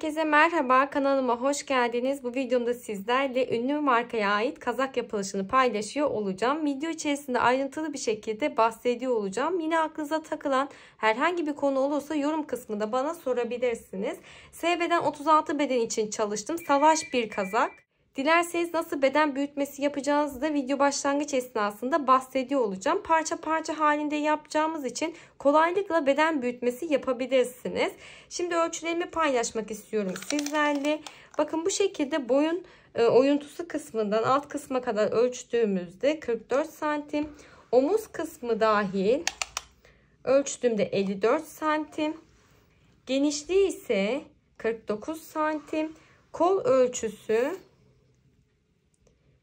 Herkese merhaba, kanalıma hoş geldiniz. Bu videomda sizlerle ünlü markaya ait kazak yapılışını paylaşıyor olacağım. Video içerisinde ayrıntılı bir şekilde bahsediyor olacağım. Yine aklınıza takılan herhangi bir konu olursa yorum kısmında bana sorabilirsiniz. SB'den 36 beden için çalıştım. Savaş bir kazak. Dilerseniz nasıl beden büyütmesi yapacağınızı da video başlangıç esnasında bahsediyor olacağım. Parça parça halinde yapacağımız için kolaylıkla beden büyütmesi yapabilirsiniz. Şimdi ölçülerimi paylaşmak istiyorum sizlerle. Bakın bu şekilde boyun e, oyuntusu kısmından alt kısma kadar ölçtüğümüzde 44 santim. Omuz kısmı dahil ölçtüğümde 54 santim. Genişliği ise 49 santim. Kol ölçüsü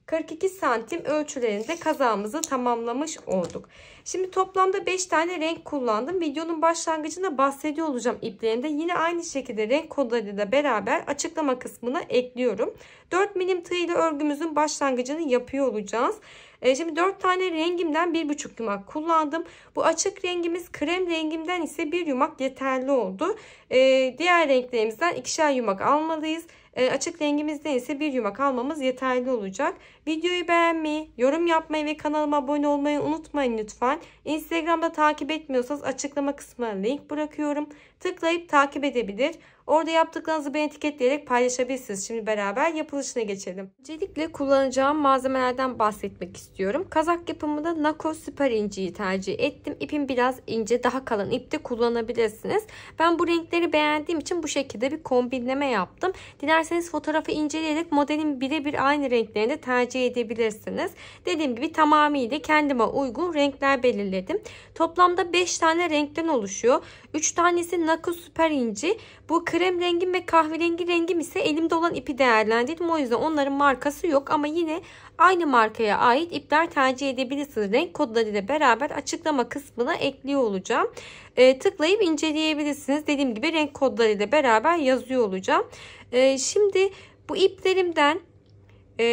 42 santim ölçülerinde kazağımızı tamamlamış olduk. Şimdi toplamda 5 tane renk kullandım. Videonun başlangıcında bahsediyor olacağım iplerinde. Yine aynı şekilde renk kodları da beraber açıklama kısmına ekliyorum. 4 milim tığ ile örgümüzün başlangıcını yapıyor olacağız. E, şimdi 4 tane rengimden 1,5 yumak kullandım. Bu açık rengimiz krem rengimden ise 1 yumak yeterli oldu. E, diğer renklerimizden ikişer yumak almalıyız. E, açık rengimizde ise bir yumak almamız yeterli olacak. Videoyu beğenmeyi, yorum yapmayı ve kanalıma abone olmayı unutmayın lütfen. Instagram'da takip etmiyorsanız açıklama kısmına link bırakıyorum. Tıklayıp takip edebilir. Orada yaptıklarınızı beni etiketleyerek paylaşabilirsiniz. Şimdi beraber yapılışına geçelim. Öncelikle kullanacağım malzemelerden bahsetmek istiyorum. Kazak yapımında Nako süper inciyi tercih ettim. İpim biraz ince daha kalın ip de kullanabilirsiniz. Ben bu renkleri beğendiğim için bu şekilde bir kombinleme yaptım. Dilerseniz fotoğrafı inceleyerek modelin birebir aynı renklerini tercih edebilirsiniz. Dediğim gibi tamamıyla kendime uygun renkler belirledim. Toplamda 5 tane renkten oluşuyor. 3 tanesi Nako süper inci. Bu kırmızı Krem rengim ve kahverengi rengim ise elimde olan ipi değerlendirdim. O yüzden onların markası yok ama yine aynı markaya ait ipler tercih edebilirsiniz. Renk kodları ile beraber açıklama kısmına ekliyor olacağım. E, tıklayıp inceleyebilirsiniz. Dediğim gibi renk kodları ile beraber yazıyor olacağım. E, şimdi bu iplerimden e,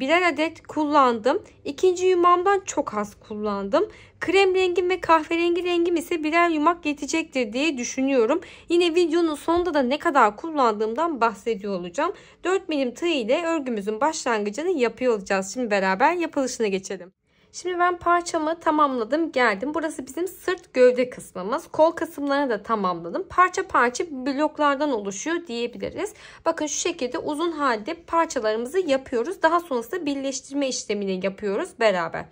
birer adet kullandım. İkinci yumağımdan çok az kullandım. Krem rengim ve kahverengi rengim ise birer yumak yetecektir diye düşünüyorum. Yine videonun sonunda da ne kadar kullandığımdan bahsediyor olacağım. 4 milim tığ ile örgümüzün başlangıcını yapıyor olacağız. Şimdi beraber yapılışına geçelim. Şimdi ben parçamı tamamladım geldim. Burası bizim sırt gövde kısmımız. Kol kısımlarını da tamamladım. Parça parça bloklardan oluşuyor diyebiliriz. Bakın şu şekilde uzun halde parçalarımızı yapıyoruz. Daha sonrasında birleştirme işlemini yapıyoruz beraber.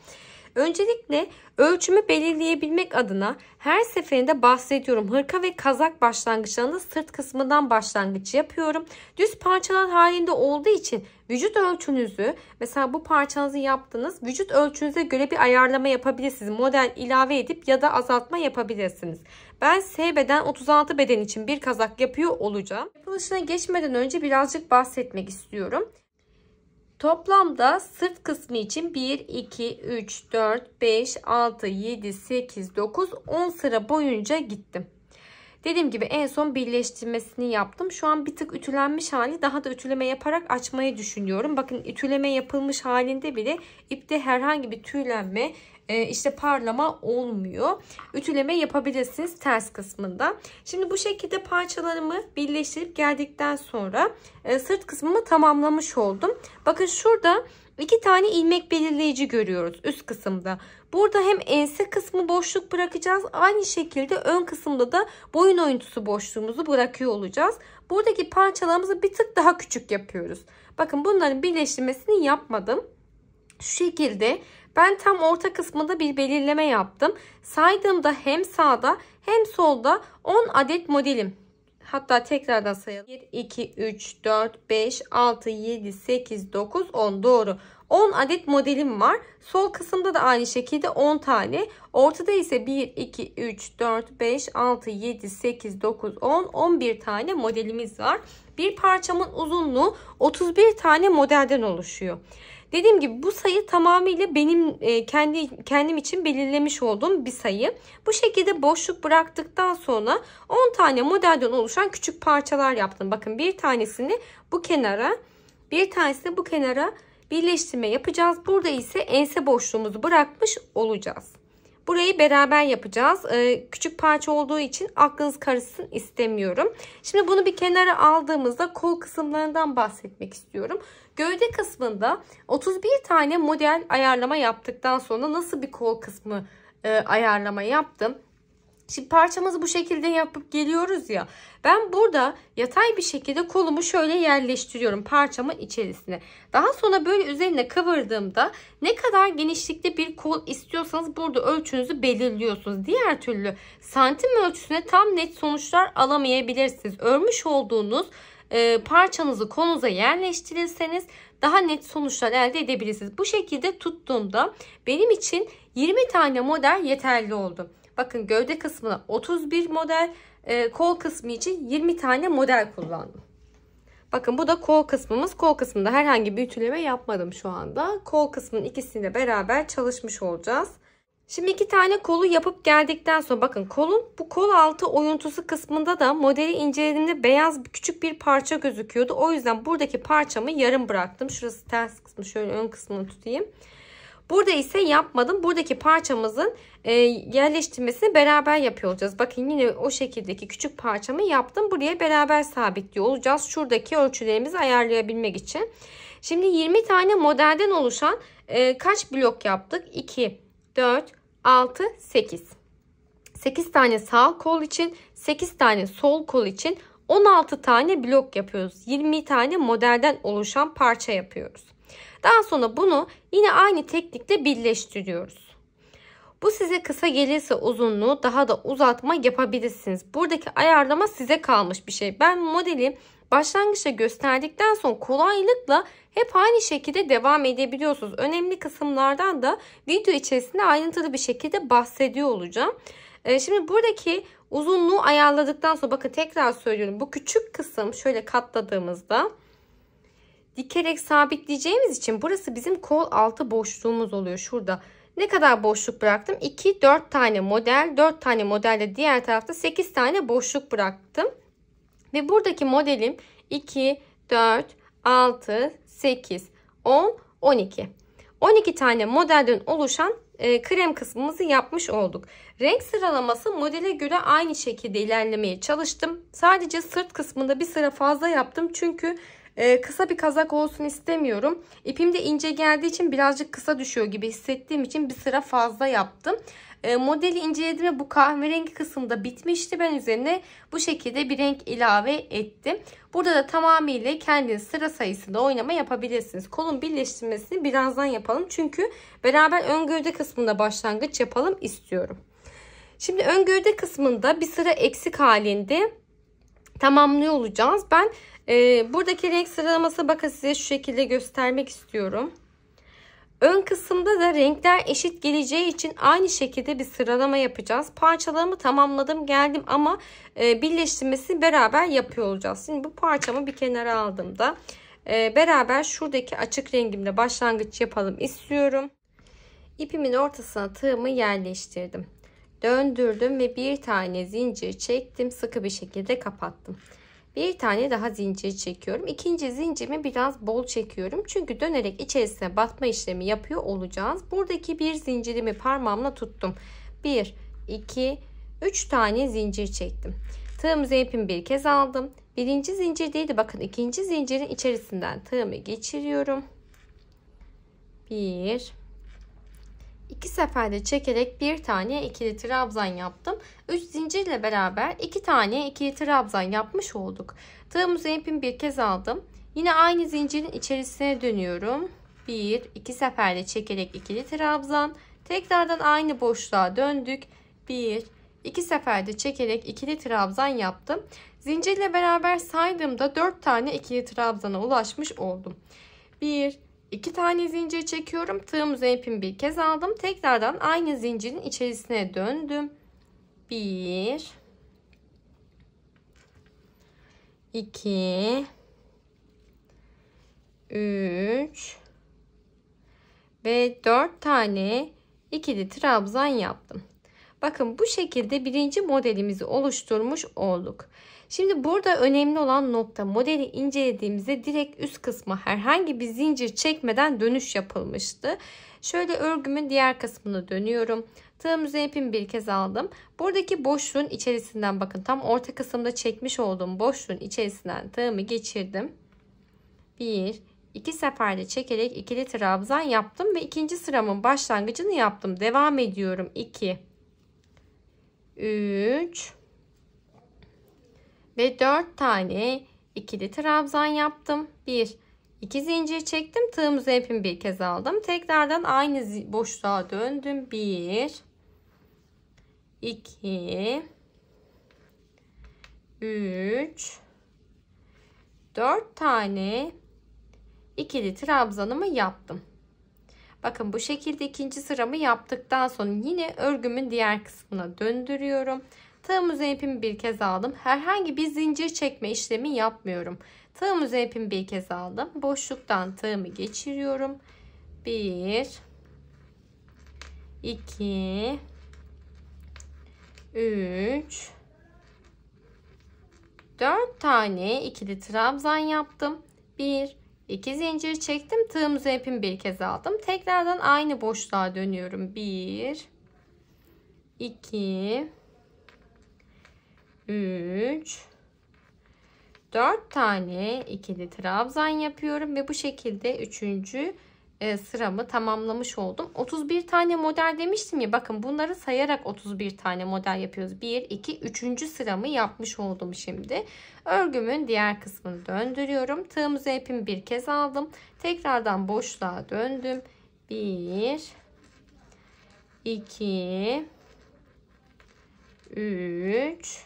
Öncelikle ölçümü belirleyebilmek adına her seferinde bahsediyorum. Hırka ve kazak başlangıçlarında sırt kısmından başlangıç yapıyorum. Düz parçalar halinde olduğu için vücut ölçünüzü mesela bu parçanızı yaptınız. Vücut ölçünüze göre bir ayarlama yapabilirsiniz. Model ilave edip ya da azaltma yapabilirsiniz. Ben S beden 36 beden için bir kazak yapıyor olacağım. Yapılışına geçmeden önce birazcık bahsetmek istiyorum. Toplamda sırt kısmı için 1, 2, 3, 4, 5, 6, 7, 8, 9, 10 sıra boyunca gittim. Dediğim gibi en son birleştirmesini yaptım. Şu an bir tık ütülenmiş hali daha da ütüleme yaparak açmayı düşünüyorum. Bakın ütüleme yapılmış halinde bile ipte herhangi bir tüylenme e, işte parlama olmuyor. Ütüleme yapabilirsiniz ters kısmında. Şimdi bu şekilde parçalarımı birleştirip geldikten sonra e, sırt kısmımı tamamlamış oldum. Bakın şurada iki tane ilmek belirleyici görüyoruz üst kısımda. Burada hem ense kısmı boşluk bırakacağız. Aynı şekilde ön kısımda da boyun oyuntusu boşluğumuzu bırakıyor olacağız. Buradaki parçalarımızı bir tık daha küçük yapıyoruz. Bakın bunların birleştirmesini yapmadım. Şu şekilde ben tam orta kısmında bir belirleme yaptım. Saydığımda hem sağda hem solda 10 adet modelim. Hatta tekrardan sayalım. 1, 2, 3, 4, 5, 6, 7, 8, 9, 10. Doğru. 10 adet modelim var. Sol kısımda da aynı şekilde 10 tane. Ortada ise 1, 2, 3, 4, 5, 6, 7, 8, 9, 10, 11 tane modelimiz var. Bir parçamın uzunluğu 31 tane modelden oluşuyor. Dediğim gibi bu sayı tamamıyla benim e, kendi kendim için belirlemiş olduğum bir sayı. Bu şekilde boşluk bıraktıktan sonra 10 tane modelden oluşan küçük parçalar yaptım. Bakın bir tanesini bu kenara, bir tanesini bu kenara birleştirme yapacağız. Burada ise ense boşluğumuzu bırakmış olacağız. Burayı beraber yapacağız. Ee, küçük parça olduğu için aklınız karışsın istemiyorum. Şimdi bunu bir kenara aldığımızda kol kısımlarından bahsetmek istiyorum. Gövde kısmında 31 tane model ayarlama yaptıktan sonra nasıl bir kol kısmı e, ayarlama yaptım. Şimdi parçamızı bu şekilde yapıp geliyoruz ya. Ben burada yatay bir şekilde kolumu şöyle yerleştiriyorum parçamın içerisine. Daha sonra böyle üzerine kıvırdığımda ne kadar genişlikte bir kol istiyorsanız burada ölçünüzü belirliyorsunuz. Diğer türlü santim ölçüsüne tam net sonuçlar alamayabilirsiniz. Örmüş olduğunuz e, parçanızı konuza yerleştirirseniz daha net sonuçlar elde edebilirsiniz. Bu şekilde tuttuğumda benim için 20 tane model yeterli oldu. Bakın gövde kısmına 31 model, e, kol kısmı için 20 tane model kullandım. Bakın bu da kol kısmımız. Kol kısmında herhangi bir ütüleme yapmadım şu anda. Kol kısmının ikisiyle beraber çalışmış olacağız. Şimdi iki tane kolu yapıp geldikten sonra bakın kolun bu kol altı oyuntusu kısmında da modeli incelediğimde beyaz küçük bir parça gözüküyordu. O yüzden buradaki parçamı yarım bıraktım. Şurası ters kısmı şöyle ön kısmını tutayım. Burada ise yapmadım. Buradaki parçamızın e, yerleştirmesini beraber yapıyor olacağız. Bakın yine o şekildeki küçük parçamı yaptım. Buraya beraber sabitliyor olacağız. Şuradaki ölçülerimizi ayarlayabilmek için. Şimdi 20 tane modelden oluşan e, kaç blok yaptık? 2, 4, 6, 8. 8 tane sağ kol için, 8 tane sol kol için 16 tane blok yapıyoruz. 20 tane modelden oluşan parça yapıyoruz. Daha sonra bunu yine aynı teknikle birleştiriyoruz. Bu size kısa gelirse uzunluğu daha da uzatma yapabilirsiniz. Buradaki ayarlama size kalmış bir şey. Ben modeli başlangıçta gösterdikten sonra kolaylıkla hep aynı şekilde devam edebiliyorsunuz. Önemli kısımlardan da video içerisinde ayrıntılı bir şekilde bahsediyor olacağım. Ee, şimdi buradaki uzunluğu ayarladıktan sonra bakın tekrar söylüyorum. Bu küçük kısım şöyle katladığımızda dikerek sabitleyeceğimiz için burası bizim kol altı boşluğumuz oluyor şurada. Ne kadar boşluk bıraktım? 2 4 tane model, 4 tane modelle diğer tarafta 8 tane boşluk bıraktım. Ve buradaki modelim 2 4 6 8 10 12. 12 tane modelden oluşan e, krem kısmımızı yapmış olduk. Renk sıralaması modele göre aynı şekilde ilerlemeye çalıştım. Sadece sırt kısmında bir sıra fazla yaptım çünkü e, kısa bir kazak olsun istemiyorum. İpim de ince geldiği için birazcık kısa düşüyor gibi hissettiğim için bir sıra fazla yaptım. E, modeli inceledim ve bu kahverengi kısımda bitmişti. Ben üzerine bu şekilde bir renk ilave ettim. Burada da tamamıyla kendiniz sıra sayısında oynama yapabilirsiniz. Kolun birleştirmesini birazdan yapalım. Çünkü beraber ön gövde kısmında başlangıç yapalım istiyorum. Şimdi ön gövde kısmında bir sıra eksik halinde tamamlıyor olacağız. Ben e, buradaki renk sıralaması bakın size şu şekilde göstermek istiyorum. Ön kısımda da renkler eşit geleceği için aynı şekilde bir sıralama yapacağız. Parçalarımı tamamladım geldim ama e, birleştirmesini beraber yapıyor olacağız. Şimdi bu parçamı bir kenara aldığımda e, beraber şuradaki açık rengimle başlangıç yapalım istiyorum. İpimin ortasına tığımı yerleştirdim döndürdüm ve bir tane zincir çektim sıkı bir şekilde kapattım bir tane daha zincir çekiyorum ikinci zincirimi biraz bol çekiyorum çünkü dönerek içerisine batma işlemi yapıyor olacağız buradaki bir zincirimi parmağımla tuttum 1 2 3 tane zincir çektim tığımızı ipim bir kez aldım birinci zincir değildi bakın ikinci zincirin içerisinden tığımı geçiriyorum 1 2 seferde çekerek bir tane ikili trabzan yaptım. 3 zincirle beraber 2 tane ikili trabzan yapmış olduk. Tığımızı ipimi bir kez aldım. Yine aynı zincirin içerisine dönüyorum. 1 2 seferde çekerek ikili trabzan. Tekrardan aynı boşluğa döndük. 1 2 seferde çekerek ikili trabzan yaptım. Zincirle beraber saydığımda 4 tane ikili trabzana ulaşmış oldum. 1 2 tane zincir çekiyorum. Tığım üzerine ipimi bir kez aldım. Tekrardan aynı zincirin içerisine döndüm. 1 2 3 ve 4 tane ikili trabzan yaptım. Bakın bu şekilde birinci modelimizi oluşturmuş olduk. Şimdi burada önemli olan nokta modeli incelediğimizde direkt üst kısma herhangi bir zincir çekmeden dönüş yapılmıştı. Şöyle örgümün diğer kısmını dönüyorum. Tığım üzerine ipimi bir kez aldım. Buradaki boşluğun içerisinden bakın tam orta kısımda çekmiş olduğum boşluğun içerisinden tığımı geçirdim. Bir, iki seferde çekerek ikili trabzan yaptım ve ikinci sıramın başlangıcını yaptım. Devam ediyorum. 2 3 ve 4 tane ikili trabzan yaptım. 1 2 zincir çektim. Tığımızı ipimi bir kez aldım. Tekrardan aynı boşluğa döndüm. 1 2 3 4 tane ikili trabzanımı yaptım. Bakın bu şekilde ikinci sıramı yaptıktan sonra yine örgümün diğer kısmına döndürüyorum. Tığımız ipimi bir kez aldım. Herhangi bir zincir çekme işlemi yapmıyorum. Tığımız ipimi bir kez aldım. Boşluktan tığımı geçiriyorum. 1 2 3 4 tane ikili trabzan yaptım. 1 2 zincir çektim. Tığımızı ipimi bir kez aldım. Tekrardan aynı boşluğa dönüyorum. 1 2 3 4 tane ikili trabzan yapıyorum ve bu şekilde 3. E, sıramı tamamlamış oldum. 31 tane model demiştim ya bakın bunları sayarak 31 tane model yapıyoruz. 1 2 3. sıramı yapmış oldum şimdi. Örgümün diğer kısmını döndürüyorum. Tığımızı ipimi bir kez aldım. Tekrardan boşluğa döndüm. 1 2 3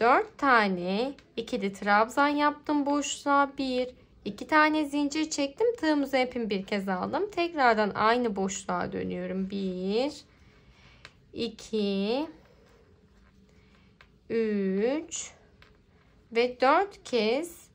4 tane ikili trabzan yaptım boşluğa 1 2 tane zincir çektim tığımızı ipimi bir kez aldım tekrardan aynı boşluğa dönüyorum 1 2 3 ve 4 kez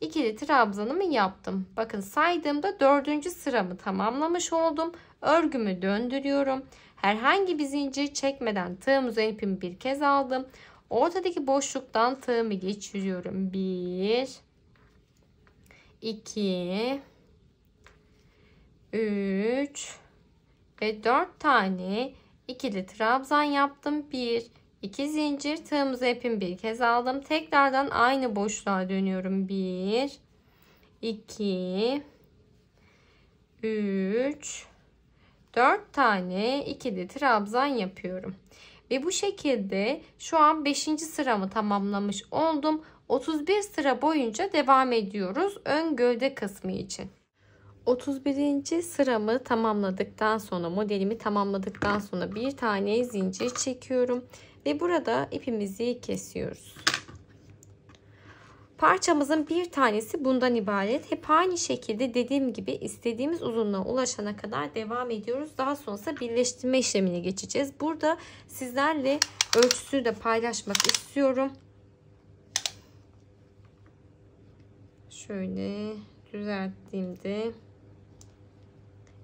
ikili trabzanımı yaptım bakın saydığımda dördüncü sıramı tamamlamış oldum örgümü döndürüyorum herhangi bir zincir çekmeden tığımıza ipimi bir kez aldım Ortadaki boşluktan tığımı geçiriyorum. 1 2 3 ve 4 tane ikili trabzan yaptım. 1 2 zincir tığımızı ipim bir kez aldım. Tekrardan aynı boşluğa dönüyorum. 1 2 3 4 tane ikili trabzan yapıyorum. Ve bu şekilde şu an 5. sıramı tamamlamış oldum. 31 sıra boyunca devam ediyoruz ön gövde kısmı için. 31. sıramı tamamladıktan sonra modelimi tamamladıktan sonra bir tane zincir çekiyorum ve burada ipimizi kesiyoruz. Parçamızın bir tanesi bundan ibaret. Hep aynı şekilde dediğim gibi istediğimiz uzunluğa ulaşana kadar devam ediyoruz. Daha sonrasında birleştirme işlemine geçeceğiz. Burada sizlerle ölçüsü de paylaşmak istiyorum. Şöyle düzelttiğimde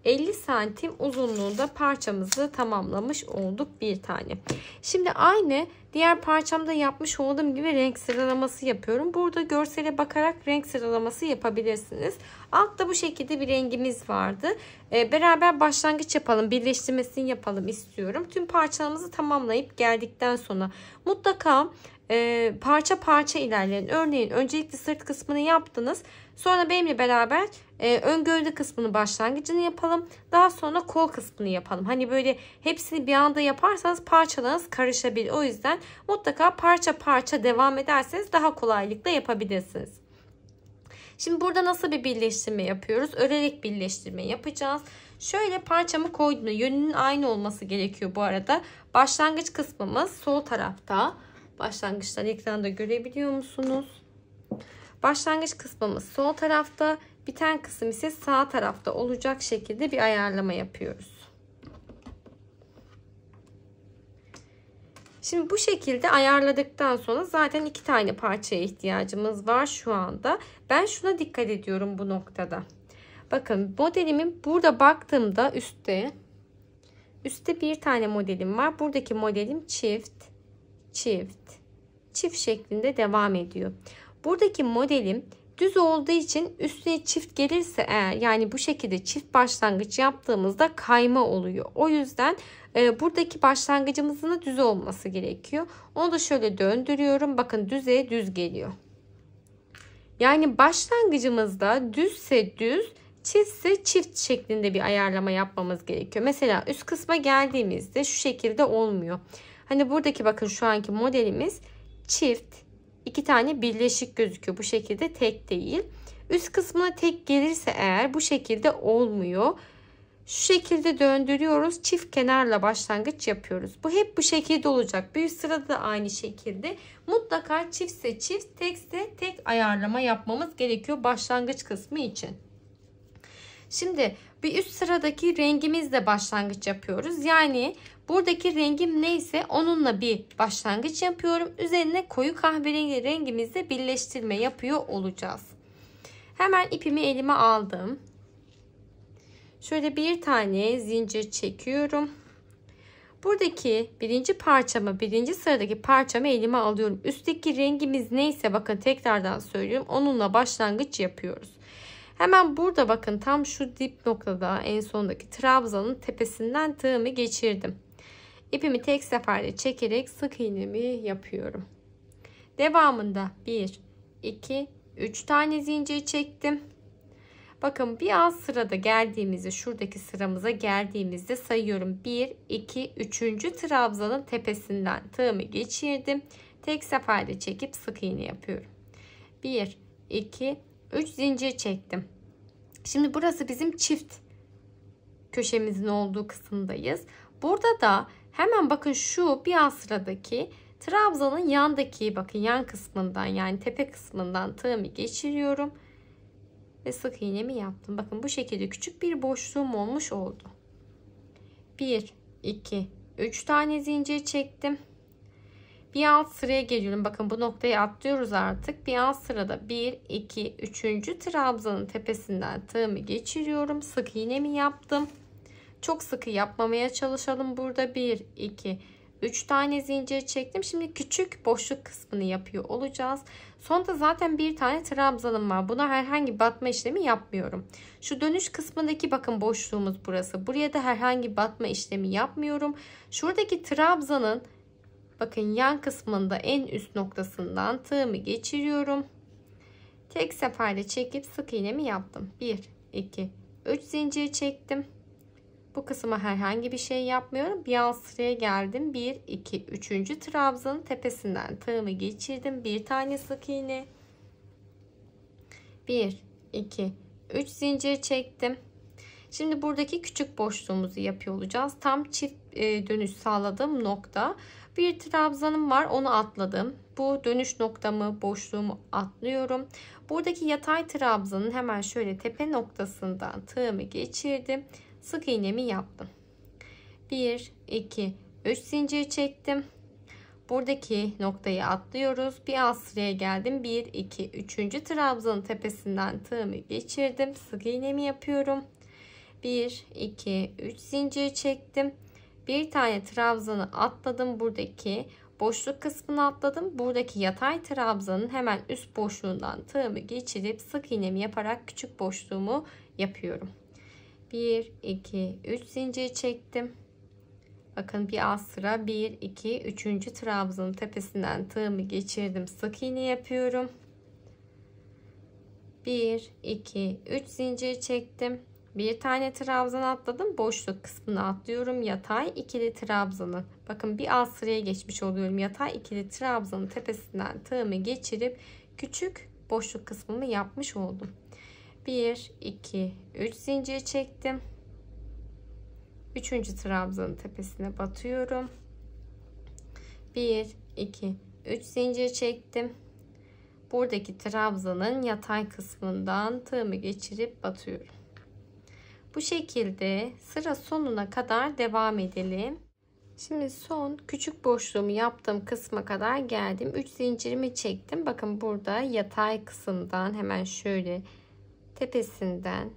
50 santim uzunluğunda parçamızı tamamlamış olduk bir tane. Şimdi aynı Diğer parçamda yapmış olduğum gibi renk sıralaması yapıyorum. Burada görsele bakarak renk sıralaması yapabilirsiniz. Altta bu şekilde bir rengimiz vardı. Ee, beraber başlangıç yapalım. Birleştirmesini yapalım istiyorum. Tüm parçalarımızı tamamlayıp geldikten sonra mutlaka e, parça parça ilerleyin. Örneğin öncelikle sırt kısmını yaptınız. Sonra benimle beraber e, ön gövde kısmını başlangıcını yapalım. Daha sonra kol kısmını yapalım. Hani böyle hepsini bir anda yaparsanız parçalarınız karışabilir. O yüzden mutlaka parça parça devam ederseniz daha kolaylıkla yapabilirsiniz. Şimdi burada nasıl bir birleştirme yapıyoruz? Örerek birleştirme yapacağız. Şöyle parçamı koydum. Yönünün aynı olması gerekiyor bu arada. Başlangıç kısmımız sol tarafta. Başlangıçtan ekranda görebiliyor musunuz? Başlangıç kısmımız sol tarafta, biten kısım ise sağ tarafta olacak şekilde bir ayarlama yapıyoruz. Şimdi bu şekilde ayarladıktan sonra zaten iki tane parçaya ihtiyacımız var şu anda. Ben şuna dikkat ediyorum bu noktada. Bakın modelimin burada baktığımda üstte üstte bir tane modelim var. Buradaki modelim çift, çift, çift şeklinde devam ediyor. Buradaki modelim düz olduğu için üstüne çift gelirse eğer yani bu şekilde çift başlangıç yaptığımızda kayma oluyor. O yüzden e, buradaki başlangıcımızın düz olması gerekiyor. Onu da şöyle döndürüyorum. Bakın düze düz geliyor. Yani başlangıcımızda düzse düz, çiftse çift şeklinde bir ayarlama yapmamız gerekiyor. Mesela üst kısma geldiğimizde şu şekilde olmuyor. Hani buradaki bakın şu anki modelimiz çift, iki tane birleşik gözüküyor. Bu şekilde tek değil. Üst kısmına tek gelirse eğer bu şekilde olmuyor. Şu şekilde döndürüyoruz. Çift kenarla başlangıç yapıyoruz. Bu hep bu şekilde olacak. Bir sırada da aynı şekilde. Mutlaka çiftse çift, tekse tek ayarlama yapmamız gerekiyor başlangıç kısmı için. Şimdi bir üst sıradaki rengimizle başlangıç yapıyoruz. Yani Buradaki rengim neyse onunla bir başlangıç yapıyorum. Üzerine koyu kahverengi rengimizle birleştirme yapıyor olacağız. Hemen ipimi elime aldım. Şöyle bir tane zincir çekiyorum. Buradaki birinci parçamı, birinci sıradaki parçamı elime alıyorum. Üstteki rengimiz neyse bakın tekrardan söylüyorum. Onunla başlangıç yapıyoruz. Hemen burada bakın tam şu dip noktada en sondaki trabzanın tepesinden tığımı geçirdim. İpimi tek seferde çekerek sık iğnemi yapıyorum. Devamında 1, 2, 3 tane zincir çektim. Bakın bir az sırada geldiğimizde şuradaki sıramıza geldiğimizde sayıyorum. 1, 2, 3. trabzanın tepesinden tığımı geçirdim. Tek seferde çekip sık iğne yapıyorum. 1, 2, 3 zincir çektim. Şimdi burası bizim çift köşemizin olduğu kısımdayız. Burada da Hemen bakın şu bir sıradaki trabzanın yandaki bakın yan kısmından yani tepe kısmından tığımı geçiriyorum. Ve sık iğnemi yaptım. Bakın bu şekilde küçük bir boşluğum olmuş oldu. 1, 2, 3 tane zincir çektim. Bir alt sıraya geliyorum. Bakın bu noktayı atlıyoruz artık. Bir alt sırada 1, 2, 3. trabzanın tepesinden tığımı geçiriyorum. Sık iğnemi yaptım. Çok sıkı yapmamaya çalışalım. Burada 1, 2, 3 tane zincir çektim. Şimdi küçük boşluk kısmını yapıyor olacağız. Sonda zaten bir tane trabzanım var. Buna herhangi batma işlemi yapmıyorum. Şu dönüş kısmındaki bakın boşluğumuz burası. Buraya da herhangi batma işlemi yapmıyorum. Şuradaki trabzanın bakın yan kısmında en üst noktasından tığımı geçiriyorum. Tek seferde çekip sık iğnemi yaptım. 1, 2, 3 zincir çektim. Bu kısma herhangi bir şey yapmıyorum. Bir alt sıraya geldim. 1, 2, 3. trabzanın tepesinden tığımı geçirdim. Bir tane sık iğne. 1, 2, 3 zincir çektim. Şimdi buradaki küçük boşluğumuzu yapıyor olacağız. Tam çift e, dönüş sağladığım nokta. Bir trabzanım var onu atladım. Bu dönüş noktamı boşluğumu atlıyorum. Buradaki yatay trabzanın hemen şöyle tepe noktasından tığımı geçirdim sık iğnemi yaptım. 1 2 3 zincir çektim. Buradaki noktayı atlıyoruz. Bir alt sıraya geldim. 1 2 3. trabzanın tepesinden tığımı geçirdim. Sık iğnemi yapıyorum. 1 2 3 zincir çektim. Bir tane trabzanı atladım. Buradaki boşluk kısmını atladım. Buradaki yatay trabzanın hemen üst boşluğundan tığımı geçirip sık iğnemi yaparak küçük boşluğumu yapıyorum. 1 2 3 zincir çektim bakın bir alt sıra 1 2 3. trabzanın tepesinden tığımı geçirdim sık iğne yapıyorum 1 2 3 zincir çektim bir tane trabzan atladım boşluk kısmını atlıyorum yatay ikili trabzanı bakın bir alt sıraya geçmiş oluyorum yatay ikili trabzanın tepesinden tığımı geçirip küçük boşluk kısmını yapmış oldum 1 2 3 zincir çektim. 3. trabzanın tepesine batıyorum. 1 2 3 zincir çektim. Buradaki trabzanın yatay kısmından tığımı geçirip batıyorum. Bu şekilde sıra sonuna kadar devam edelim. Şimdi son küçük boşluğumu yaptığım kısma kadar geldim. 3 zincirimi çektim. Bakın burada yatay kısımdan hemen şöyle tepesinden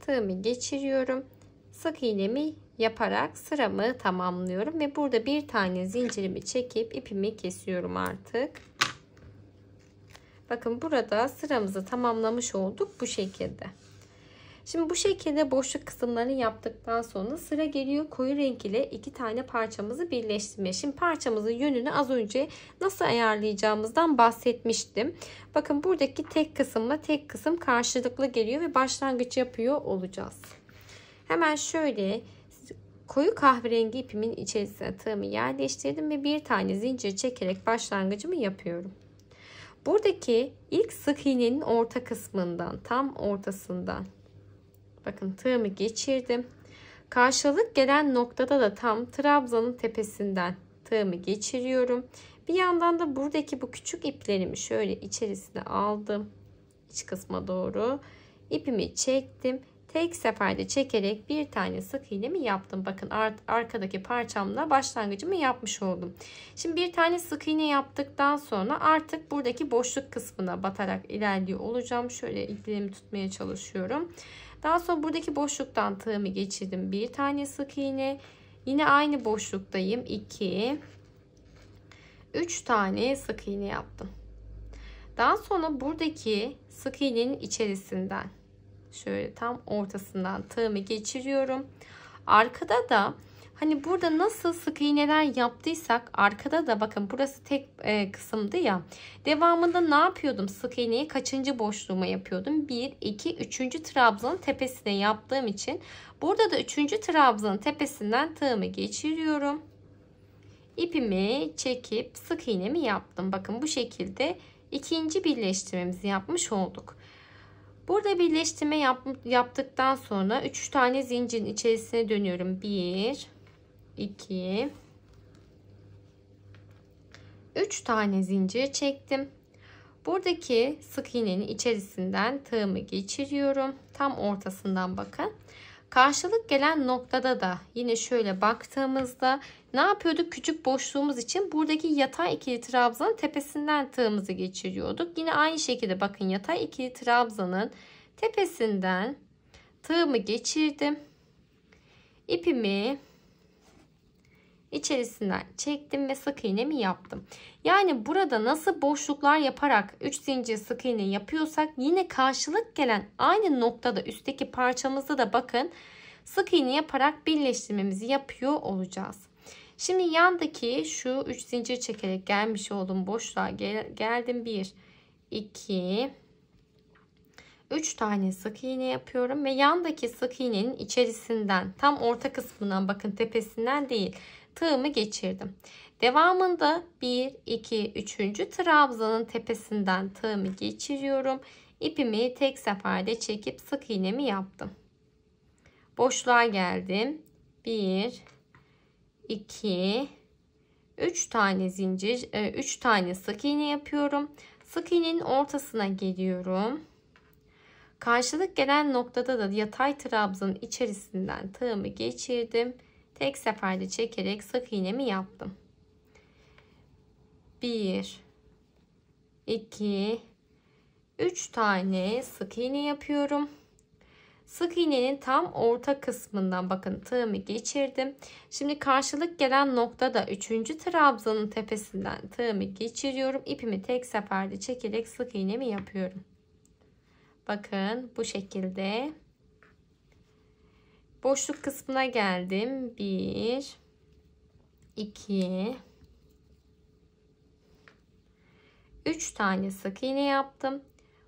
tığımı geçiriyorum. Sık iğnemi yaparak sıramı tamamlıyorum ve burada bir tane zincirimi çekip ipimi kesiyorum artık. Bakın burada sıramızı tamamlamış olduk bu şekilde. Şimdi bu şekilde boşluk kısımlarını yaptıktan sonra sıra geliyor koyu renk ile iki tane parçamızı birleştirmeye. Şimdi parçamızın yönünü az önce nasıl ayarlayacağımızdan bahsetmiştim. Bakın buradaki tek kısımla tek kısım karşılıklı geliyor ve başlangıç yapıyor olacağız. Hemen şöyle koyu kahverengi ipimin içerisine tığımı yerleştirdim ve bir tane zincir çekerek başlangıcımı yapıyorum. Buradaki ilk sık iğnenin orta kısmından tam ortasından Bakın tığımı geçirdim. Karşılık gelen noktada da tam trabzanın tepesinden tığımı geçiriyorum. Bir yandan da buradaki bu küçük iplerimi şöyle içerisine aldım. İç kısma doğru İpimi çektim. Tek seferde çekerek bir tane sık iğnemi yaptım. Bakın ar arkadaki parçamla başlangıcımı yapmış oldum. Şimdi bir tane sık iğne yaptıktan sonra artık buradaki boşluk kısmına batarak ilerliyor olacağım. Şöyle iplerimi tutmaya çalışıyorum. Daha sonra buradaki boşluktan tığımı geçirdim. Bir tane sık iğne. Yine aynı boşluktayım. 2 3 tane sık iğne yaptım. Daha sonra buradaki sık iğnenin içerisinden şöyle tam ortasından tığımı geçiriyorum. Arkada da Hani burada nasıl sık iğneler yaptıysak arkada da bakın burası tek e, kısımdı ya. Devamında ne yapıyordum? Sık iğneyi kaçıncı boşluğuma yapıyordum? 1, 2, 3. trabzanın tepesine yaptığım için burada da 3. trabzanın tepesinden tığımı geçiriyorum. İpimi çekip sık iğnemi yaptım. Bakın bu şekilde ikinci birleştirmemizi yapmış olduk. Burada birleştirme yap, yaptıktan sonra 3 tane zincirin içerisine dönüyorum. 1 2 3 tane zincir çektim. Buradaki sık iğnenin içerisinden tığımı geçiriyorum. Tam ortasından bakın. Karşılık gelen noktada da yine şöyle baktığımızda ne yapıyorduk? Küçük boşluğumuz için buradaki yatay ikili trabzanın tepesinden tığımızı geçiriyorduk. Yine aynı şekilde bakın yatay ikili trabzanın tepesinden tığımı geçirdim. İpimi içerisinden çektim ve sık iğnemi yaptım. Yani burada nasıl boşluklar yaparak 3 zincir sık iğne yapıyorsak yine karşılık gelen aynı noktada üstteki parçamızda da bakın sık iğne yaparak birleştirmemizi yapıyor olacağız. Şimdi yandaki şu 3 zincir çekerek gelmiş olduğum boşluğa gel geldim. 1, 2, 3 tane sık iğne yapıyorum ve yandaki sık iğnenin içerisinden tam orta kısmından bakın tepesinden değil tığımı geçirdim. Devamında 1, 2, 3. trabzanın tepesinden tığımı geçiriyorum. İpimi tek seferde çekip sık iğnemi yaptım. Boşluğa geldim. 1, 2, 3 tane zincir, 3 e, tane sık iğne yapıyorum. Sık iğnenin ortasına geliyorum. Karşılık gelen noktada da yatay trabzanın içerisinden tığımı geçirdim tek seferde çekerek sık iğnemi yaptım. 1 2 3 tane sık iğne yapıyorum. Sık iğnenin tam orta kısmından bakın tığımı geçirdim. Şimdi karşılık gelen noktada 3. trabzanın tepesinden tığımı geçiriyorum. İpimi tek seferde çekerek sık iğnemi yapıyorum. Bakın bu şekilde Boşluk kısmına geldim. 1 2 3 tane sık iğne yaptım.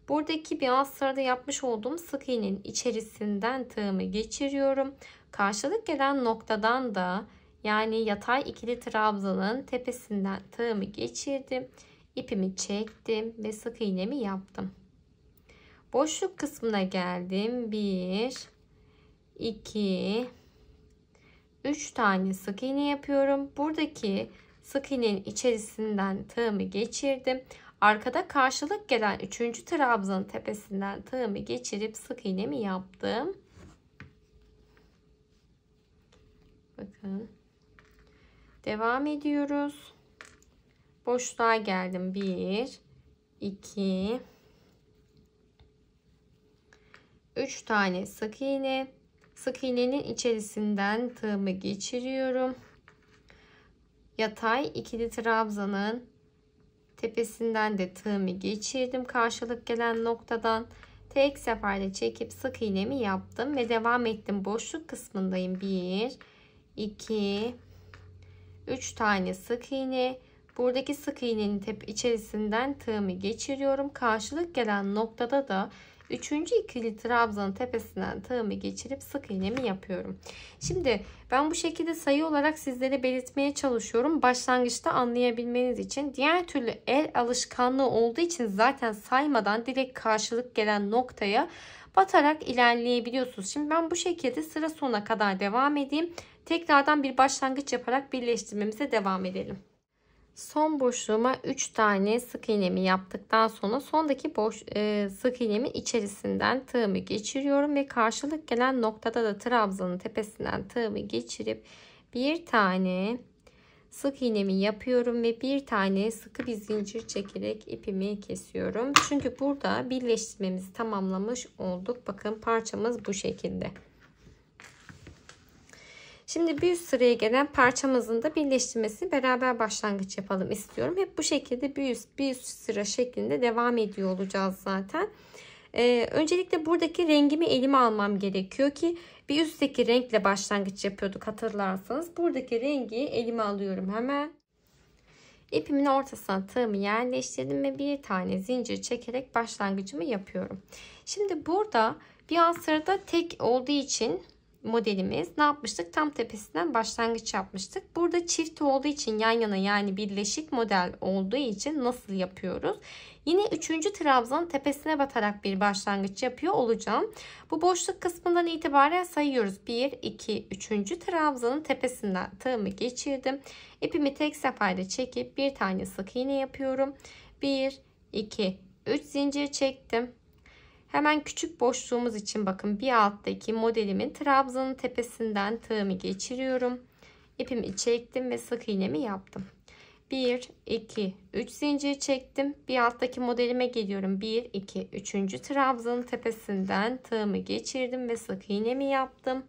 Buradaki bir alt sırada yapmış olduğum sık iğnenin içerisinden tığımı geçiriyorum. Karşılık gelen noktadan da yani yatay ikili trabzanın tepesinden tığımı geçirdim. İpimi çektim ve sık iğnemi yaptım. Boşluk kısmına geldim. 1 2 3 tane sık iğne yapıyorum. Buradaki sık iğnenin içerisinden tığımı geçirdim. Arkada karşılık gelen 3. trabzanın tepesinden tığımı geçirip sık iğnemi yaptım. Bakın. Devam ediyoruz. Boşluğa geldim. 1 2 3 tane sık iğne Sık iğnenin içerisinden tığımı geçiriyorum. Yatay ikili trabzanın tepesinden de tığımı geçirdim. Karşılık gelen noktadan tek seferde çekip sık iğnemi yaptım ve devam ettim. Boşluk kısmındayım. 1 2 3 tane sık iğne. Buradaki sık iğnenin tep içerisinden tığımı geçiriyorum. Karşılık gelen noktada da Üçüncü ikili trabzanın tepesinden tığımı geçirip sık iğnemi yapıyorum. Şimdi ben bu şekilde sayı olarak sizlere belirtmeye çalışıyorum. Başlangıçta anlayabilmeniz için. Diğer türlü el alışkanlığı olduğu için zaten saymadan direkt karşılık gelen noktaya batarak ilerleyebiliyorsunuz. Şimdi ben bu şekilde sıra sonuna kadar devam edeyim. Tekrardan bir başlangıç yaparak birleştirmemize devam edelim son boşluğuma 3 tane sık iğnemi yaptıktan sonra sondaki boş e, sık iğnemin içerisinden tığımı geçiriyorum ve karşılık gelen noktada da trabzanın tepesinden tığımı geçirip bir tane sık iğnemi yapıyorum ve bir tane sıkı bir zincir çekerek ipimi kesiyorum. Çünkü burada birleştirmemizi tamamlamış olduk. Bakın parçamız bu şekilde. Şimdi bir üst sıraya gelen parçamızın da birleştirmesini beraber başlangıç yapalım istiyorum. Hep bu şekilde bir üst, bir üst sıra şeklinde devam ediyor olacağız zaten. Ee, öncelikle buradaki rengimi elime almam gerekiyor ki bir üstteki renkle başlangıç yapıyorduk hatırlarsanız. Buradaki rengi elime alıyorum hemen. İpimin ortasına tığımı yerleştirdim ve bir tane zincir çekerek başlangıcımı yapıyorum. Şimdi burada bir an sırada tek olduğu için modelimiz ne yapmıştık? Tam tepesinden başlangıç yapmıştık. Burada çift olduğu için yan yana yani birleşik model olduğu için nasıl yapıyoruz? Yine üçüncü trabzan tepesine batarak bir başlangıç yapıyor olacağım. Bu boşluk kısmından itibaren sayıyoruz. 1, 2, 3. trabzanın tepesinden tığımı geçirdim. İpimi tek seferde çekip bir tane sık iğne yapıyorum. 1, 2, 3 zincir çektim. Hemen küçük boşluğumuz için bakın bir alttaki modelimin trabzanın tepesinden tığımı geçiriyorum. İpimi çektim ve sık iğnemi yaptım. 1, 2, 3 zincir çektim. Bir alttaki modelime geliyorum. 1, 2, 3. trabzanın tepesinden tığımı geçirdim ve sık iğnemi yaptım.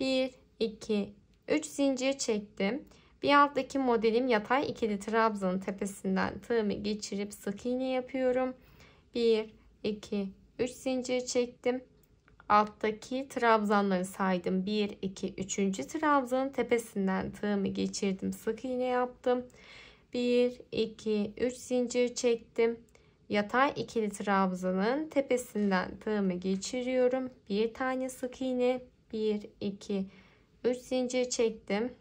1, 2, 3 zincir çektim. Bir alttaki modelim yatay ikili trabzanın tepesinden tığımı geçirip sık iğne yapıyorum. 1, 2 3 zincir çektim alttaki trabzanları saydım 1 2 3. trabzanın tepesinden tığımı geçirdim sık iğne yaptım 1 2 3 zincir çektim yatay ikili trabzanın tepesinden tığımı geçiriyorum bir tane sık iğne 1 2 3 zincir çektim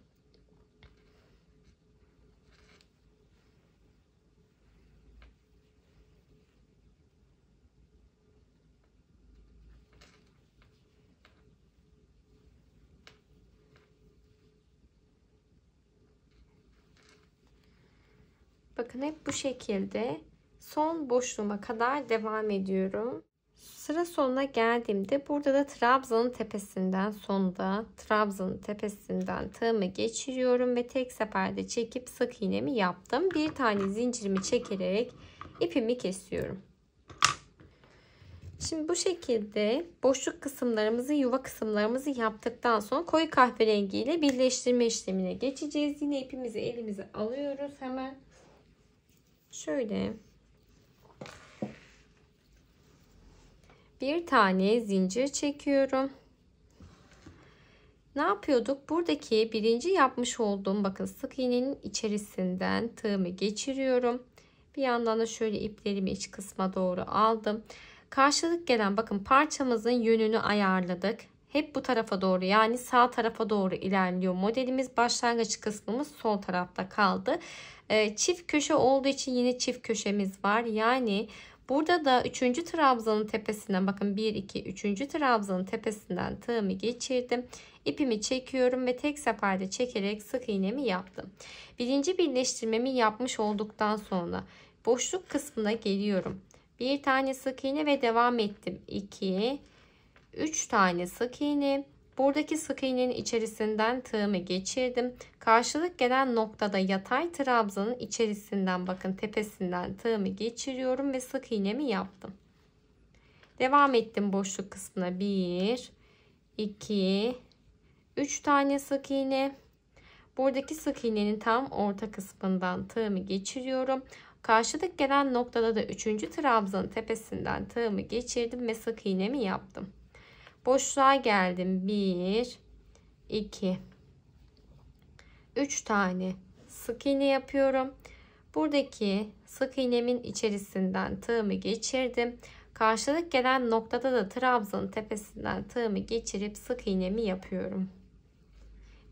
Bakın hep bu şekilde son boşluğuma kadar devam ediyorum. Sıra sonuna geldiğimde burada da trabzanın tepesinden sonda trabzanın tepesinden tığımı geçiriyorum ve tek seferde çekip sık iğnemi yaptım. Bir tane zincirimi çekerek ipimi kesiyorum. Şimdi bu şekilde boşluk kısımlarımızı, yuva kısımlarımızı yaptıktan sonra koyu kahverengi ile birleştirme işlemine geçeceğiz. Yine ipimizi elimize alıyoruz hemen. Şöyle bir tane zincir çekiyorum. Ne yapıyorduk? Buradaki birinci yapmış olduğum bakın sık iğnenin içerisinden tığımı geçiriyorum. Bir yandan da şöyle iplerimi iç kısma doğru aldım. Karşılık gelen bakın parçamızın yönünü ayarladık. Hep bu tarafa doğru yani sağ tarafa doğru ilerliyor modelimiz. Başlangıç kısmımız sol tarafta kaldı. Ee, çift köşe olduğu için yine çift köşemiz var. Yani burada da 3. trabzanın tepesinden bakın 1 2 3. trabzanın tepesinden tığımı geçirdim. İpimi çekiyorum ve tek seferde çekerek sık iğnemi yaptım. Birinci birleştirmemi yapmış olduktan sonra boşluk kısmına geliyorum. Bir tane sık iğne ve devam ettim. 2 3 tane sık iğne Buradaki sık iğnenin içerisinden tığımı geçirdim. Karşılık gelen noktada yatay trabzanın içerisinden bakın tepesinden tığımı geçiriyorum ve sık iğnemi yaptım. Devam ettim boşluk kısmına 1 2 3 tane sık iğne. Buradaki sık iğnenin tam orta kısmından tığımı geçiriyorum. Karşılık gelen noktada da 3. trabzanın tepesinden tığımı geçirdim ve sık iğnemi yaptım. Boşluğa geldim. 1 2 3 tane sık iğne yapıyorum. Buradaki sık iğnemin içerisinden tığımı geçirdim. Karşılık gelen noktada da trabzanın tepesinden tığımı geçirip sık iğnemi yapıyorum.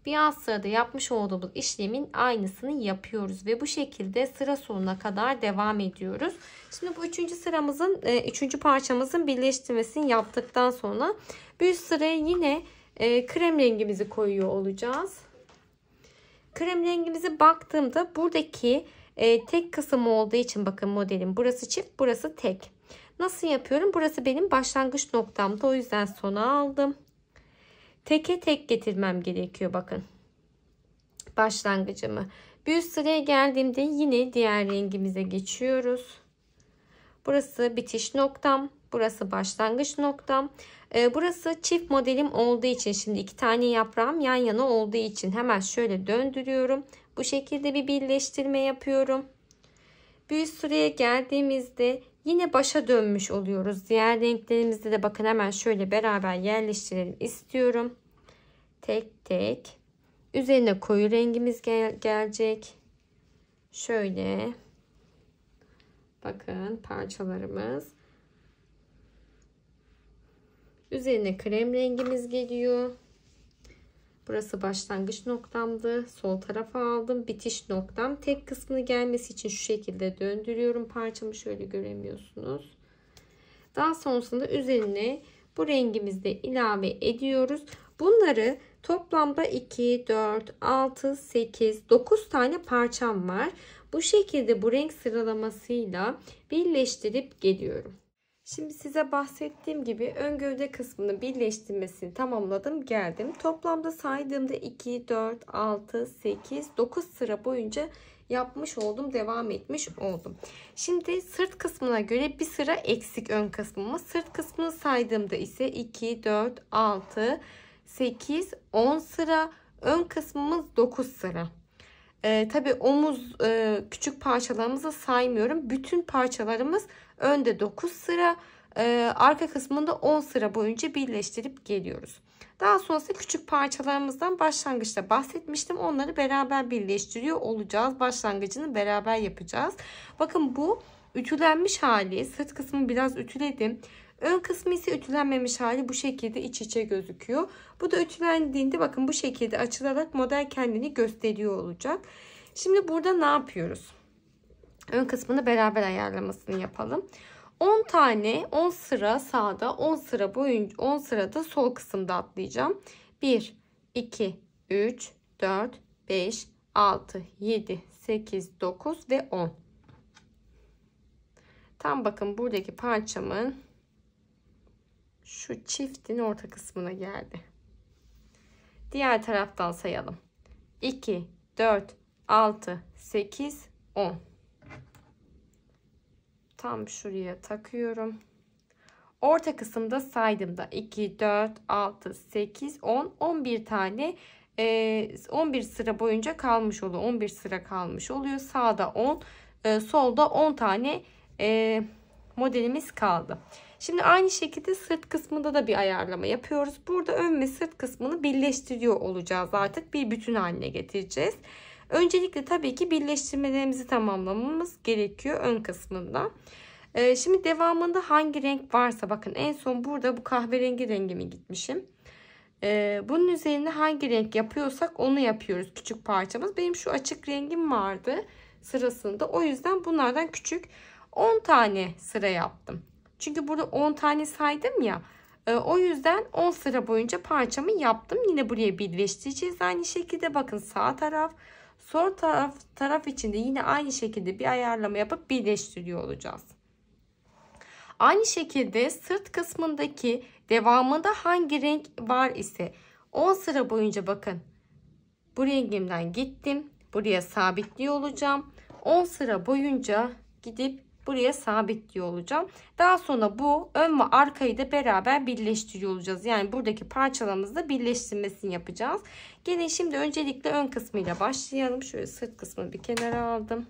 Bir alt sırada yapmış olduğumuz işlemin aynısını yapıyoruz ve bu şekilde sıra sonuna kadar devam ediyoruz. Şimdi bu üçüncü sıramızın, e, üçüncü parçamızın birleştirmesini yaptıktan sonra bir üst sıraya yine e, krem rengimizi koyuyor olacağız. Krem rengimizi baktığımda buradaki e, tek kısım olduğu için bakın modelim burası çift burası tek. Nasıl yapıyorum? Burası benim başlangıç noktamda o yüzden sona aldım. Teke tek getirmem gerekiyor bakın. Başlangıcımı. Bir üst sıraya geldiğimde yine diğer rengimize geçiyoruz. Burası bitiş noktam. Burası başlangıç noktam. Ee, burası çift modelim olduğu için şimdi iki tane yaprağım yan yana olduğu için hemen şöyle döndürüyorum. Bu şekilde bir birleştirme yapıyorum. Bir üst sıraya geldiğimizde Yine başa dönmüş oluyoruz. Diğer renklerimizde de bakın hemen şöyle beraber yerleştirelim istiyorum. Tek tek. Üzerine koyu rengimiz gel gelecek. Şöyle. Bakın parçalarımız. Üzerine krem rengimiz geliyor. Burası başlangıç noktamdı. Sol tarafa aldım. Bitiş noktam. Tek kısmını gelmesi için şu şekilde döndürüyorum. Parçamı şöyle göremiyorsunuz. Daha sonrasında üzerine bu rengimizde ilave ediyoruz. Bunları toplamda 2, 4, 6, 8, 9 tane parçam var. Bu şekilde bu renk sıralamasıyla birleştirip geliyorum. Şimdi size bahsettiğim gibi ön gövde kısmını birleştirmesini tamamladım geldim. Toplamda saydığımda 2, 4, 6, 8, 9 sıra boyunca yapmış oldum devam etmiş oldum. Şimdi sırt kısmına göre bir sıra eksik ön kısmıma. Sırt kısmını saydığımda ise 2, 4, 6, 8, 10 sıra ön kısmımız 9 sıra. Ee, tabii omuz e, küçük parçalarımızı saymıyorum. Bütün parçalarımız Önde 9 sıra e, arka kısmında 10 sıra boyunca birleştirip geliyoruz. Daha sonrasında küçük parçalarımızdan başlangıçta bahsetmiştim. Onları beraber birleştiriyor olacağız. Başlangıcını beraber yapacağız. Bakın bu ütülenmiş hali. Sırt kısmı biraz ütüledim. Ön kısmı ise ütülenmemiş hali bu şekilde iç içe gözüküyor. Bu da ütülendiğinde bakın bu şekilde açılarak model kendini gösteriyor olacak. Şimdi burada ne yapıyoruz? Ön kısmını beraber ayarlamasını yapalım. 10 tane 10 sıra sağda 10 sıra boyunca 10 sırada sol kısımda atlayacağım. 1 2 3 4 5 6 7 8 9 ve 10. Tam bakın buradaki parçamın şu çiftin orta kısmına geldi. Diğer taraftan sayalım. 2 4 6 8 10 tam şuraya takıyorum. Orta kısımda saydım saydığımda 2, 4, 6, 8, 10, 11 tane 11 e, sıra boyunca kalmış oluyor. 11 sıra kalmış oluyor. Sağda 10, e, solda 10 tane e, modelimiz kaldı. Şimdi aynı şekilde sırt kısmında da bir ayarlama yapıyoruz. Burada ön ve sırt kısmını birleştiriyor olacağız artık. Bir bütün haline getireceğiz. Öncelikle tabii ki birleştirmelerimizi tamamlamamız gerekiyor ön kısmında. Ee, şimdi devamında hangi renk varsa bakın en son burada bu kahverengi rengimi gitmişim. Ee, bunun üzerine hangi renk yapıyorsak onu yapıyoruz küçük parçamız. Benim şu açık rengim vardı sırasında. O yüzden bunlardan küçük 10 tane sıra yaptım. Çünkü burada 10 tane saydım ya. E, o yüzden 10 sıra boyunca parçamı yaptım. Yine buraya birleştireceğiz. Aynı şekilde bakın sağ taraf Sol taraf, taraf içinde yine aynı şekilde bir ayarlama yapıp birleştiriyor olacağız. Aynı şekilde sırt kısmındaki devamında hangi renk var ise 10 sıra boyunca bakın bu rengimden gittim. Buraya sabitliyor olacağım. 10 sıra boyunca gidip buraya sabitliyor olacağım. Daha sonra bu ön ve arkayı da beraber birleştiriyor olacağız. Yani buradaki parçalarımızda birleştirmesini yapacağız. Gene şimdi öncelikle ön kısmıyla başlayalım. Şöyle sırt kısmını bir kenara aldım.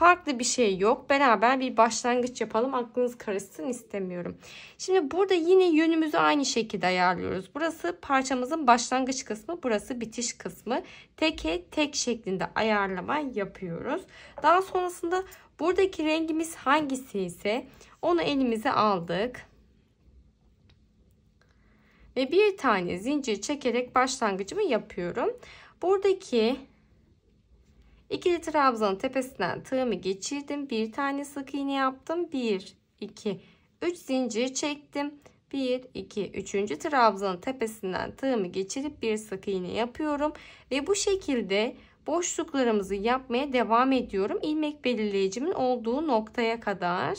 Farklı bir şey yok. Beraber bir başlangıç yapalım. Aklınız karışsın istemiyorum. Şimdi burada yine yönümüzü aynı şekilde ayarlıyoruz. Burası parçamızın başlangıç kısmı. Burası bitiş kısmı. Teke tek şeklinde ayarlama yapıyoruz. Daha sonrasında buradaki rengimiz hangisi ise onu elimize aldık ve bir tane zincir çekerek başlangıcımı yapıyorum. Buradaki İkili trabzanın tepesinden tığımı geçirdim. Bir tane sık iğne yaptım. 1, 2, 3 zincir çektim. 1, 2, 3. trabzanın tepesinden tığımı geçirip bir sık iğne yapıyorum. Ve bu şekilde boşluklarımızı yapmaya devam ediyorum. ilmek belirleyicimin olduğu noktaya kadar.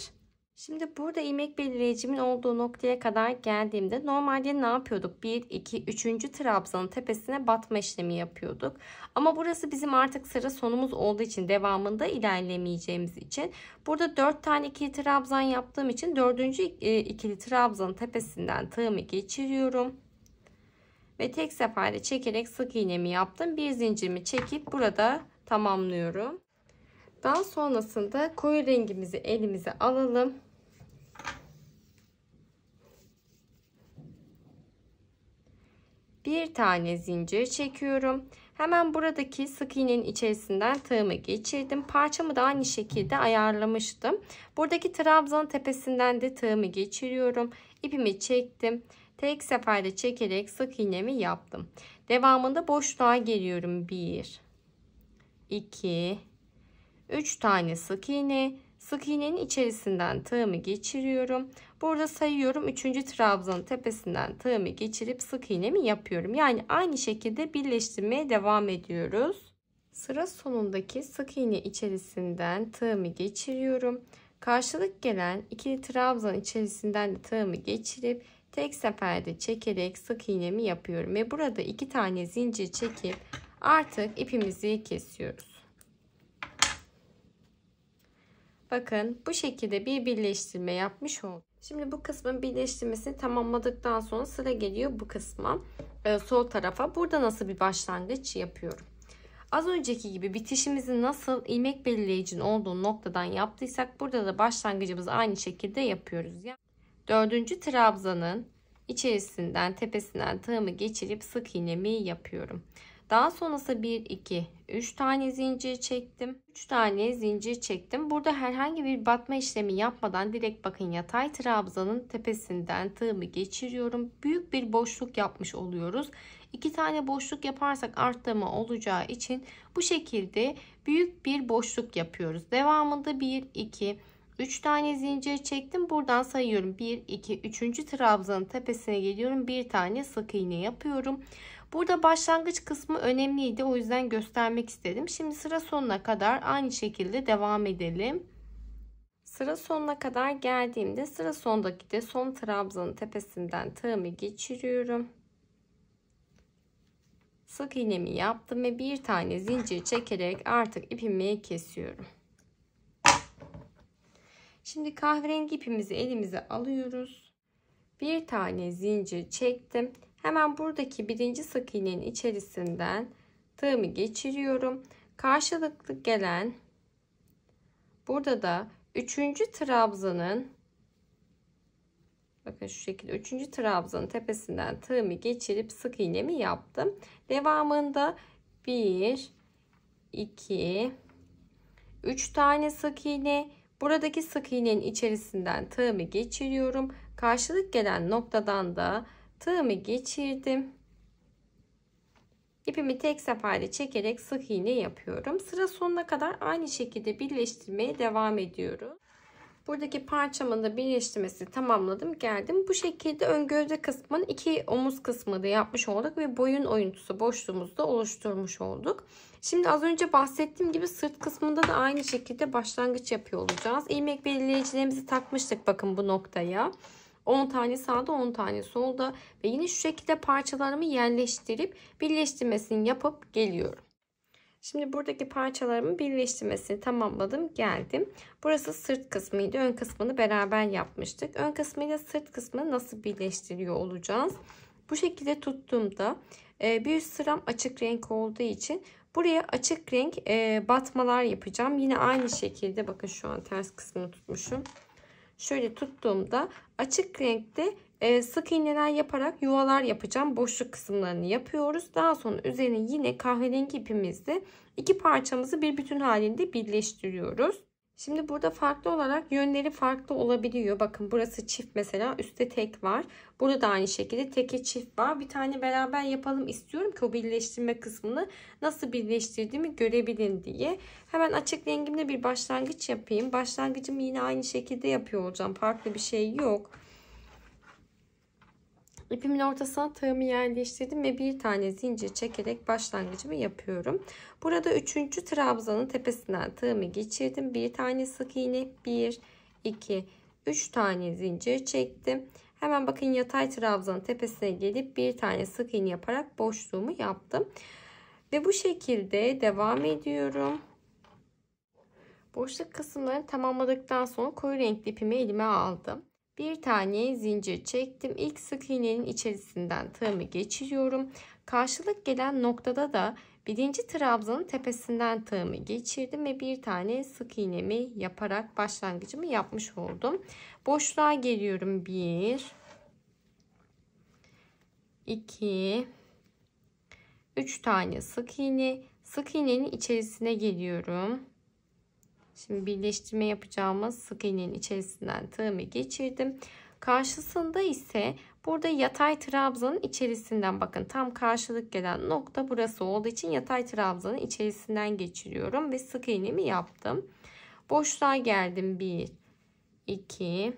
Şimdi burada ilmek belirleyicimin olduğu noktaya kadar geldiğimde normalde ne yapıyorduk? 1, 2, 3. trabzanın tepesine batma işlemi yapıyorduk. Ama burası bizim artık sıra sonumuz olduğu için devamında ilerlemeyeceğimiz için burada 4 tane ikili trabzan yaptığım için 4. E, ikili trabzanın tepesinden tığımı geçiriyorum Ve tek seferde çekerek sık iğnemi yaptım. Bir zincirimi çekip burada tamamlıyorum. Daha sonrasında koyu rengimizi elimize alalım bir tane zincir çekiyorum. Hemen buradaki sık iğnenin içerisinden tığımı geçirdim. Parçamı da aynı şekilde ayarlamıştım. Buradaki trabzan tepesinden de tığımı geçiriyorum. İpimi çektim. Tek seferde çekerek sık iğnemi yaptım. Devamında boşluğa geliyorum. 1 2 3 tane sık iğne. Sık iğnenin içerisinden tığımı geçiriyorum. Burada sayıyorum 3. trabzanın tepesinden tığımı geçirip sık iğnemi yapıyorum. Yani aynı şekilde birleştirmeye devam ediyoruz. Sıra sonundaki sık iğne içerisinden tığımı geçiriyorum. Karşılık gelen ikili trabzan içerisinden de tığımı geçirip tek seferde çekerek sık iğnemi yapıyorum ve burada iki tane zincir çekip artık ipimizi kesiyoruz. Bakın bu şekilde bir birleştirme yapmış olduk. Şimdi bu kısmın birleştirmesini tamamladıktan sonra sıra geliyor bu kısma. E, sol tarafa. Burada nasıl bir başlangıç yapıyorum? Az önceki gibi bitişimizi nasıl ilmek belirleyicinin olduğu noktadan yaptıysak burada da başlangıcımızı aynı şekilde yapıyoruz. Yani dördüncü trabzanın içerisinden tepesinden tığımı geçirip sık iğnemi yapıyorum. Daha sonrası 1, 2, 3 tane zincir çektim. 3 tane zincir çektim. Burada herhangi bir batma işlemi yapmadan direkt bakın yatay trabzanın tepesinden tığımı geçiriyorum. Büyük bir boşluk yapmış oluyoruz. 2 tane boşluk yaparsak arttırma olacağı için bu şekilde büyük bir boşluk yapıyoruz. Devamında 1 2 3 tane zincir çektim. Buradan sayıyorum. 1 2 3. trabzanın tepesine geliyorum. Bir tane sık iğne yapıyorum. Burada başlangıç kısmı önemliydi. O yüzden göstermek istedim. Şimdi sıra sonuna kadar aynı şekilde devam edelim. Sıra sonuna kadar geldiğimde sıra sondaki de son trabzanın tepesinden tığımı geçiriyorum. Sık iğnemi yaptım ve bir tane zincir çekerek artık ipimi kesiyorum. Şimdi kahverengi ipimizi elimize alıyoruz. Bir tane zincir çektim Hemen buradaki birinci sık iğnenin içerisinden tığımı geçiriyorum. Karşılıklı gelen burada da üçüncü trabzanın bakın şu şekilde üçüncü trabzanın tepesinden tığımı geçirip sık iğnemi yaptım. Devamında bir, iki, üç tane sık iğne buradaki sık iğnenin içerisinden tığımı geçiriyorum. Karşılık gelen noktadan da Tığımı geçirdim. İpimi tek seferde çekerek sık iğne yapıyorum. Sıra sonuna kadar aynı şekilde birleştirmeye devam ediyorum. Buradaki parçamın da birleştirmesini tamamladım. Geldim. Bu şekilde ön gövde kısmının iki omuz kısmını da yapmış olduk ve boyun oyuntusu boşluğumuzu da oluşturmuş olduk. Şimdi az önce bahsettiğim gibi sırt kısmında da aynı şekilde başlangıç yapıyor olacağız. İlmek belirleyicilerimizi takmıştık bakın bu noktaya. 10 tane sağda 10 tane solda ve yine şu şekilde parçalarımı yerleştirip birleştirmesini yapıp geliyorum. Şimdi buradaki parçalarımın birleştirmesini tamamladım geldim. Burası sırt kısmıydı. Ön kısmını beraber yapmıştık. Ön kısmıyla sırt kısmını nasıl birleştiriyor olacağız? Bu şekilde tuttuğumda e, bir üst sıram açık renk olduğu için buraya açık renk e, batmalar yapacağım. Yine aynı şekilde bakın şu an ters kısmını tutmuşum şöyle tuttuğumda açık renkte e, sık iğneler yaparak yuvalar yapacağım. Boşluk kısımlarını yapıyoruz. Daha sonra üzerine yine kahverengi ipimizi iki parçamızı bir bütün halinde birleştiriyoruz. Şimdi burada farklı olarak yönleri farklı olabiliyor. Bakın burası çift mesela üstte tek var. Burada da aynı şekilde teke çift var. Bir tane beraber yapalım istiyorum ki o birleştirme kısmını nasıl birleştirdiğimi görebilin diye. Hemen açık rengimle bir başlangıç yapayım. Başlangıcımı yine aynı şekilde yapıyor olacağım. Farklı bir şey yok. İpimin ortasına tığımı yerleştirdim ve bir tane zincir çekerek başlangıcımı yapıyorum. Burada üçüncü trabzanın tepesinden tığımı geçirdim. Bir tane sık iğne, bir, iki, üç tane zincir çektim. Hemen bakın yatay trabzanın tepesine gelip bir tane sık iğne yaparak boşluğumu yaptım. Ve bu şekilde devam ediyorum. Boşluk kısımlarını tamamladıktan sonra koyu renkli ipimi elime aldım bir tane zincir çektim. İlk sık iğnenin içerisinden tığımı geçiriyorum. Karşılık gelen noktada da birinci trabzanın tepesinden tığımı geçirdim ve bir tane sık iğnemi yaparak başlangıcımı yapmış oldum. Boşluğa geliyorum. 1 2 3 tane sık iğne. Sık iğnenin içerisine geliyorum. Şimdi birleştirme yapacağımız sık iğnenin içerisinden tığımı geçirdim. Karşısında ise burada yatay trabzanın içerisinden bakın tam karşılık gelen nokta burası olduğu için yatay trabzanın içerisinden geçiriyorum ve sık iğnemi yaptım. Boşluğa geldim 1 2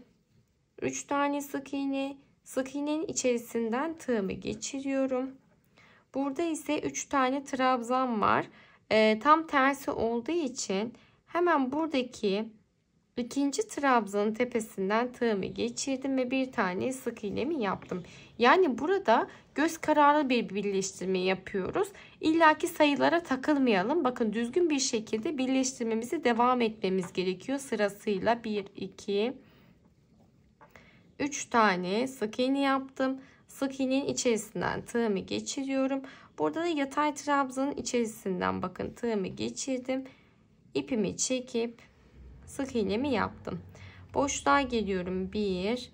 3 tane sık iğne sık iğnenin içerisinden tığımı geçiriyorum. Burada ise 3 tane trabzan var. E, tam tersi olduğu için Hemen buradaki ikinci trabzanın tepesinden tığımı geçirdim ve bir tane sık iğnemi yaptım. Yani burada göz kararlı bir birleştirme yapıyoruz. İlla ki sayılara takılmayalım. Bakın düzgün bir şekilde birleştirmemizi devam etmemiz gerekiyor. Sırasıyla 1, 2, 3 tane sık iğne yaptım. Sık iğnenin içerisinden tığımı geçiriyorum. Burada da yatay trabzanın içerisinden bakın tığımı geçirdim ipimi çekip sık iğnemi yaptım. Boşluğa geliyorum. 1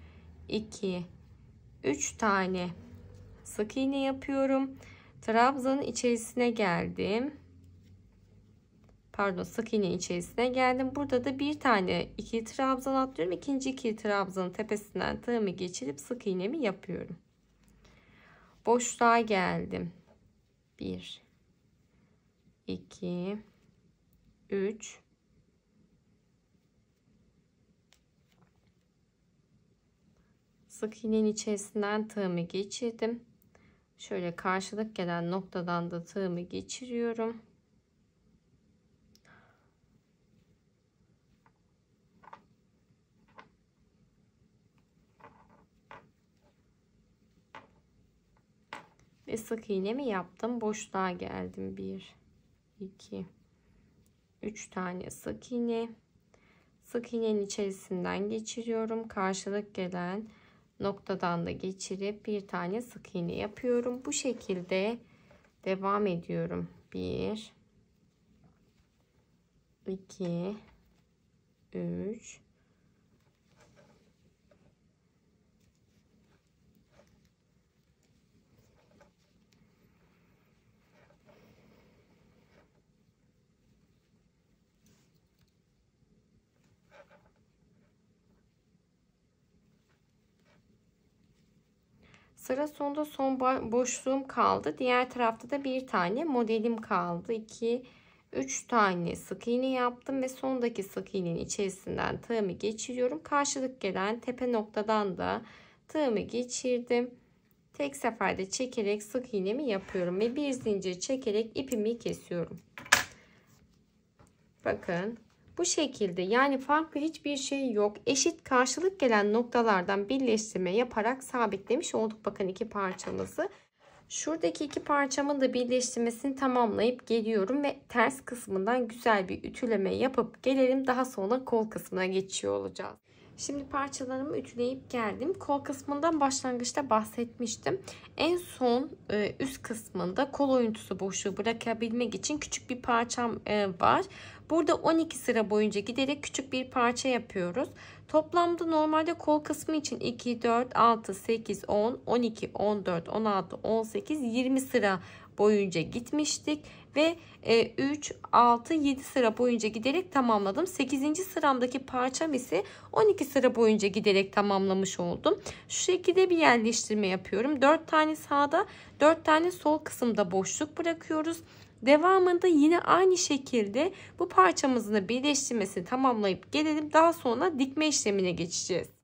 2 3 tane sık iğne yapıyorum. Trabzanın içerisine geldim. Pardon, sık iğne içerisine geldim. Burada da bir tane iki trabzan atlıyorum. İkinci ikili trabzanın tepesinden tığımı geçirip sık iğnemi yapıyorum. Boşluğa geldim. 1 2 3 sık iğnenin içerisinden tığımı geçirdim. Şöyle karşılık gelen noktadan da tığımı geçiriyorum. Ve sık iğnemi yaptım. Boşluğa geldim. 1 2 3 tane sık iğne. Sık iğnenin içerisinden geçiriyorum. Karşılık gelen noktadan da geçirip bir tane sık iğne yapıyorum. Bu şekilde devam ediyorum. 1 2 3 Sıra sonunda son boşluğum kaldı. Diğer tarafta da bir tane modelim kaldı. 2 3 tane sık iğne yaptım ve sondaki sık iğnenin içerisinden tığımı geçiriyorum. Karşılık gelen tepe noktadan da tığımı geçirdim. Tek seferde çekerek sık iğnemi yapıyorum ve bir zincir çekerek ipimi kesiyorum. Bakın bu şekilde yani farklı hiçbir şey yok. Eşit karşılık gelen noktalardan birleştirme yaparak sabitlemiş olduk bakın iki parçamızı. Şuradaki iki parçamın da birleştirmesini tamamlayıp geliyorum ve ters kısmından güzel bir ütüleme yapıp gelelim. Daha sonra kol kısmına geçiyor olacağız. Şimdi parçalarımı ütüleyip geldim. Kol kısmından başlangıçta bahsetmiştim. En son e, üst kısmında kol oyuntusu boşluğu bırakabilmek için küçük bir parçam e, var. Burada 12 sıra boyunca giderek küçük bir parça yapıyoruz. Toplamda normalde kol kısmı için 2, 4, 6, 8, 10, 12, 14, 16, 18, 20 sıra boyunca gitmiştik ve 3, 6, 7 sıra boyunca giderek tamamladım. 8. sıramdaki parçam ise 12 sıra boyunca giderek tamamlamış oldum. Şu şekilde bir yerleştirme yapıyorum. 4 tane sağda 4 tane sol kısımda boşluk bırakıyoruz. Devamında yine aynı şekilde bu parçamızın da birleştirmesini tamamlayıp gelelim. Daha sonra dikme işlemine geçeceğiz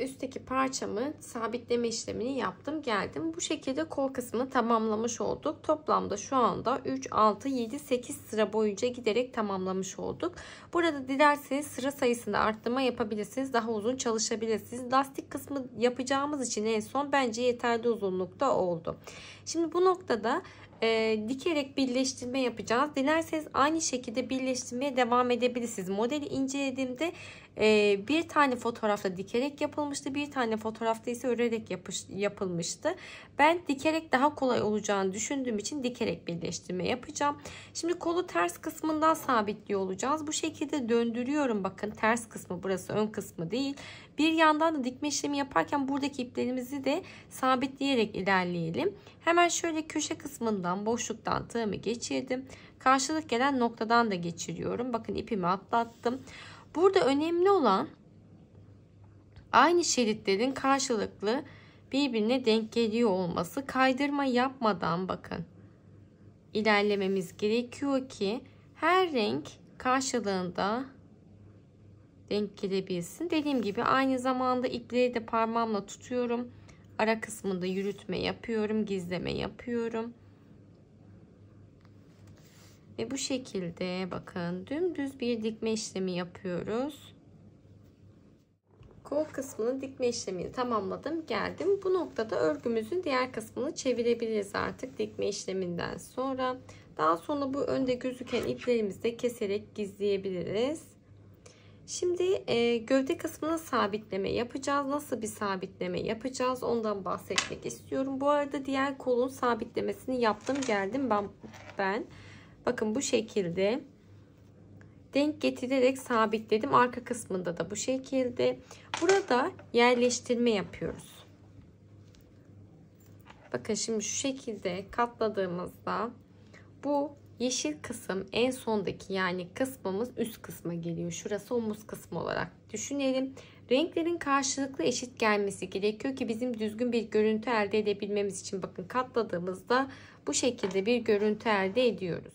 üstteki parçamı sabitleme işlemini yaptım geldim. Bu şekilde kol kısmını tamamlamış olduk. Toplamda şu anda 3, 6, 7, 8 sıra boyunca giderek tamamlamış olduk. Burada dilerseniz sıra sayısında arttırma yapabilirsiniz. Daha uzun çalışabilirsiniz. Lastik kısmı yapacağımız için en son bence yeterli uzunlukta oldu. Şimdi bu noktada e, dikerek birleştirme yapacağız. Dilerseniz aynı şekilde birleştirmeye devam edebilirsiniz. Modeli incelediğimde e, bir tane fotoğrafta dikerek yapılmıştı. Bir tane fotoğrafta ise örerek yapış, yapılmıştı. Ben dikerek daha kolay olacağını düşündüğüm için dikerek birleştirme yapacağım. Şimdi kolu ters kısmından sabitliyor olacağız. Bu şekilde döndürüyorum. Bakın ters kısmı burası ön kısmı değil. Bir yandan da dikme işlemi yaparken buradaki iplerimizi de sabitleyerek ilerleyelim. Hemen şöyle köşe kısmından boşluktan tığımı geçirdim. Karşılık gelen noktadan da geçiriyorum. Bakın ipimi atlattım. Burada önemli olan aynı şeritlerin karşılıklı birbirine denk geliyor olması. Kaydırma yapmadan bakın ilerlememiz gerekiyor ki her renk karşılığında denk gelebilsin. Dediğim gibi aynı zamanda ipleri de parmağımla tutuyorum. Ara kısmında yürütme yapıyorum. Gizleme yapıyorum. Ve bu şekilde bakın dümdüz bir dikme işlemi yapıyoruz. Kol kısmını dikme işlemini tamamladım. Geldim. Bu noktada örgümüzün diğer kısmını çevirebiliriz artık dikme işleminden sonra. Daha sonra bu önde gözüken iplerimizi de keserek gizleyebiliriz. Şimdi e, gövde kısmına sabitleme yapacağız. Nasıl bir sabitleme yapacağız ondan bahsetmek istiyorum. Bu arada diğer kolun sabitlemesini yaptım geldim ben. ben. Bakın bu şekilde denk getirerek sabitledim. Arka kısmında da bu şekilde. Burada yerleştirme yapıyoruz. Bakın şimdi şu şekilde katladığımızda bu Yeşil kısım en sondaki yani kısmımız üst kısma geliyor. Şurası omuz kısmı olarak düşünelim. Renklerin karşılıklı eşit gelmesi gerekiyor ki bizim düzgün bir görüntü elde edebilmemiz için bakın katladığımızda bu şekilde bir görüntü elde ediyoruz.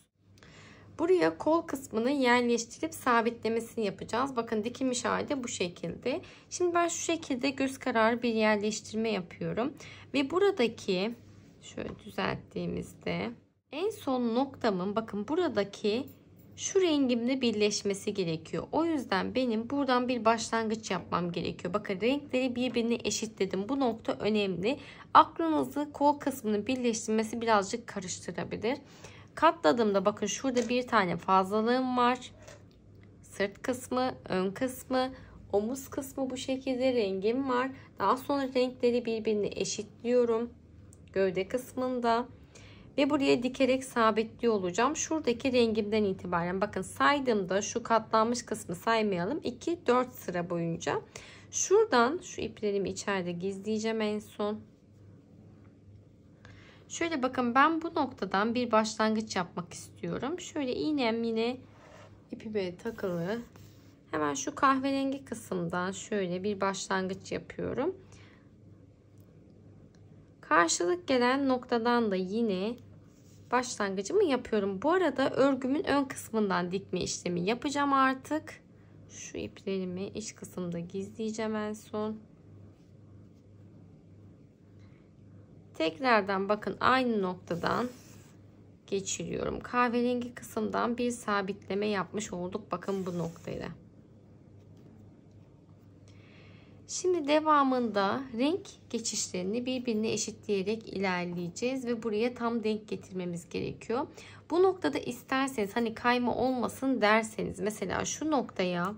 Buraya kol kısmını yerleştirip sabitlemesini yapacağız. Bakın dikilmiş halde bu şekilde. Şimdi ben şu şekilde göz kararı bir yerleştirme yapıyorum. Ve buradaki şöyle düzelttiğimizde en son noktamın bakın buradaki şu rengimle birleşmesi gerekiyor. O yüzden benim buradan bir başlangıç yapmam gerekiyor. Bakın renkleri birbirine eşitledim. Bu nokta önemli. Aklınızı kol kısmının birleştirmesi birazcık karıştırabilir. Katladığımda bakın şurada bir tane fazlalığım var. Sırt kısmı, ön kısmı, omuz kısmı bu şekilde rengim var. Daha sonra renkleri birbirine eşitliyorum. Gövde kısmında ve buraya dikerek sabitliyor olacağım. Şuradaki rengimden itibaren bakın saydığımda şu katlanmış kısmı saymayalım. 2 4 sıra boyunca. Şuradan şu iplerimi içeride gizleyeceğim en son. Şöyle bakın ben bu noktadan bir başlangıç yapmak istiyorum. Şöyle iğnem yine ipime takılı. Hemen şu kahverengi kısımdan şöyle bir başlangıç yapıyorum. Karşılık gelen noktadan da yine başlangıcımı yapıyorum. Bu arada örgümün ön kısmından dikme işlemi yapacağım artık. Şu iplerimi iç kısımda gizleyeceğim en son. Tekrardan bakın aynı noktadan geçiriyorum. Kahverengi kısımdan bir sabitleme yapmış olduk. Bakın bu noktayla. Şimdi devamında renk geçişlerini birbirine eşitleyerek ilerleyeceğiz ve buraya tam denk getirmemiz gerekiyor. Bu noktada isterseniz hani kayma olmasın derseniz mesela şu noktaya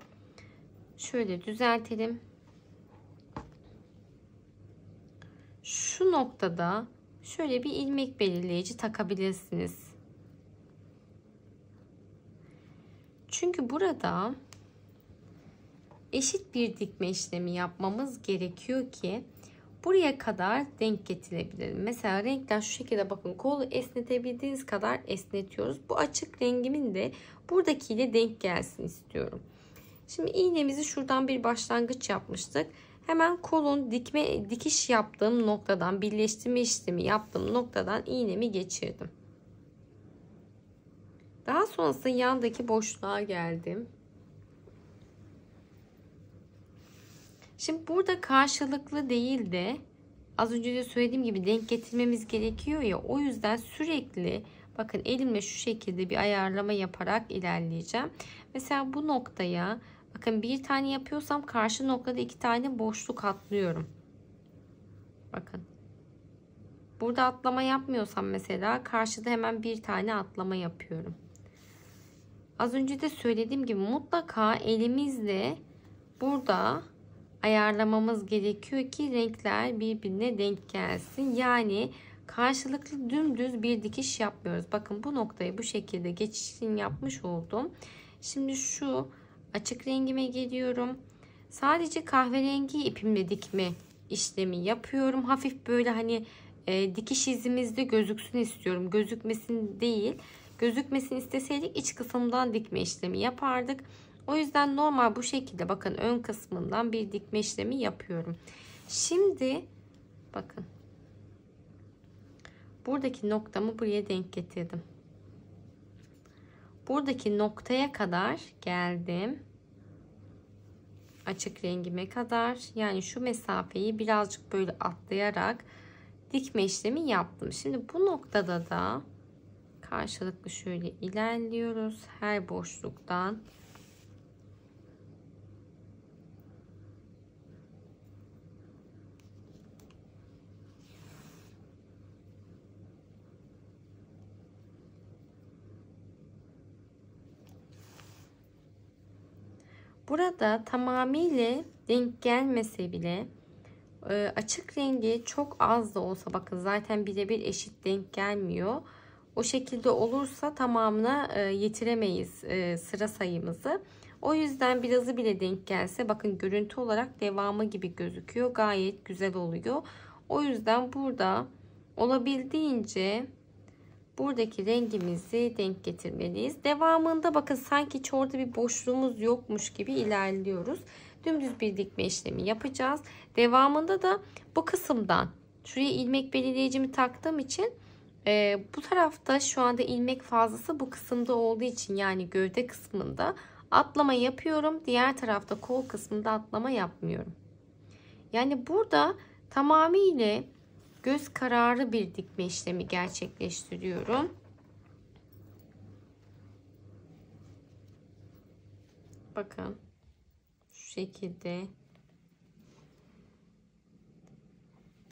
şöyle düzeltelim. Şu noktada şöyle bir ilmek belirleyici takabilirsiniz. Çünkü burada eşit bir dikme işlemi yapmamız gerekiyor ki buraya kadar denk getirebilirim. Mesela renkler şu şekilde bakın kolu esnetebildiğiniz kadar esnetiyoruz. Bu açık rengimin de buradakiyle denk gelsin istiyorum. Şimdi iğnemizi şuradan bir başlangıç yapmıştık. Hemen kolun dikme dikiş yaptığım noktadan birleştirme işlemi yaptığım noktadan iğnemi geçirdim. Daha sonrasında yandaki boşluğa geldim. Şimdi burada karşılıklı değil de az önce de söylediğim gibi denk getirmemiz gerekiyor ya o yüzden sürekli bakın elimle şu şekilde bir ayarlama yaparak ilerleyeceğim. Mesela bu noktaya bakın bir tane yapıyorsam karşı noktada iki tane boşluk atlıyorum. Bakın burada atlama yapmıyorsam mesela karşıda hemen bir tane atlama yapıyorum. Az önce de söylediğim gibi mutlaka elimizle burada ayarlamamız gerekiyor ki renkler birbirine denk gelsin. Yani karşılıklı dümdüz bir dikiş yapmıyoruz. Bakın bu noktayı bu şekilde geçişini yapmış oldum. Şimdi şu açık rengime geliyorum. Sadece kahverengi ipimle dikme işlemi yapıyorum. Hafif böyle hani e, dikiş izimizde gözüksün istiyorum. Gözükmesin değil. Gözükmesin isteseydik iç kısımdan dikme işlemi yapardık. O yüzden normal bu şekilde bakın ön kısmından bir dikme işlemi yapıyorum. Şimdi bakın buradaki noktamı buraya denk getirdim. Buradaki noktaya kadar geldim. Açık rengime kadar yani şu mesafeyi birazcık böyle atlayarak dikme işlemi yaptım. Şimdi bu noktada da karşılıklı şöyle ilerliyoruz her boşluktan. Burada tamamıyla renk gelmese bile e, açık rengi çok az da olsa bakın zaten birebir eşit denk gelmiyor. O şekilde olursa tamamına e, yetiremeyiz e, sıra sayımızı. O yüzden birazı bile denk gelse bakın görüntü olarak devamı gibi gözüküyor. Gayet güzel oluyor. O yüzden burada olabildiğince buradaki rengimizi denk getirmeliyiz. Devamında bakın sanki hiç orada bir boşluğumuz yokmuş gibi ilerliyoruz. Dümdüz bir dikme işlemi yapacağız. Devamında da bu kısımdan şuraya ilmek belirleyicimi taktığım için e, bu tarafta şu anda ilmek fazlası bu kısımda olduğu için yani gövde kısmında atlama yapıyorum. Diğer tarafta kol kısmında atlama yapmıyorum. Yani burada tamamıyla göz kararı bir dikme işlemi gerçekleştiriyorum. Bakın şu şekilde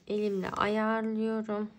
elimle ayarlıyorum.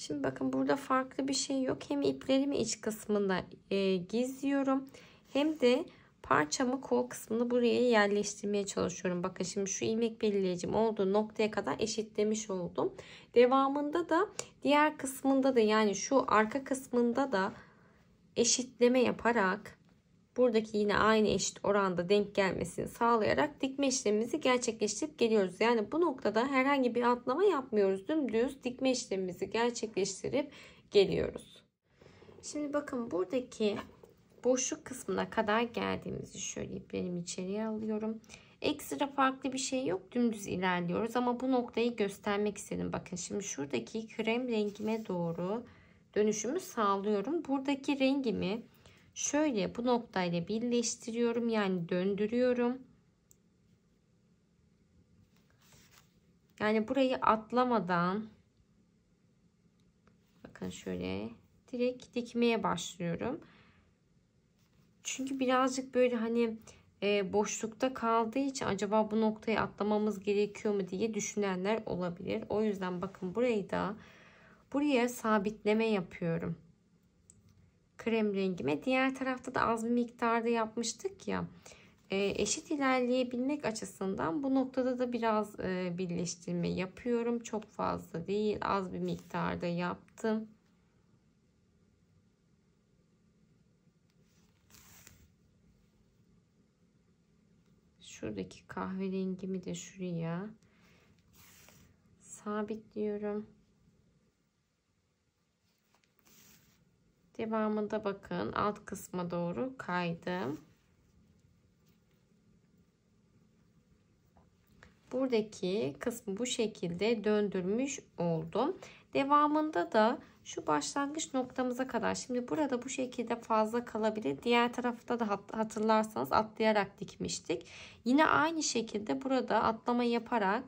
Şimdi bakın burada farklı bir şey yok. Hem iplerimi iç kısmında e, gizliyorum. Hem de parçamı kol kısmını buraya yerleştirmeye çalışıyorum. Bakın şimdi şu ilmek belirleyicim olduğu noktaya kadar eşitlemiş oldum. Devamında da diğer kısmında da yani şu arka kısmında da eşitleme yaparak buradaki yine aynı eşit oranda denk gelmesini sağlayarak dikme işlemimizi gerçekleştirip geliyoruz. Yani bu noktada herhangi bir atlama yapmıyoruz. Dümdüz dikme işlemimizi gerçekleştirip geliyoruz. Şimdi bakın buradaki boşluk kısmına kadar geldiğimizi şöyle iplerimi içeriye alıyorum. Ekstra farklı bir şey yok. Dümdüz ilerliyoruz ama bu noktayı göstermek istedim. Bakın şimdi şuradaki krem rengime doğru dönüşümü sağlıyorum. Buradaki rengimi Şöyle bu noktayla birleştiriyorum. Yani döndürüyorum. Yani burayı atlamadan bakın şöyle direkt dikmeye başlıyorum. Çünkü birazcık böyle hani e, boşlukta kaldığı için acaba bu noktayı atlamamız gerekiyor mu diye düşünenler olabilir. O yüzden bakın burayı da buraya sabitleme yapıyorum krem rengime. Diğer tarafta da az bir miktarda yapmıştık ya. E, eşit ilerleyebilmek açısından bu noktada da biraz e, birleştirme yapıyorum. Çok fazla değil az bir miktarda yaptım. Şuradaki kahverengimi de şuraya sabitliyorum. Devamında bakın alt kısma doğru kaydım. Buradaki kısmı bu şekilde döndürmüş oldum. Devamında da şu başlangıç noktamıza kadar şimdi burada bu şekilde fazla kalabilir. Diğer tarafta da hatırlarsanız atlayarak dikmiştik. Yine aynı şekilde burada atlama yaparak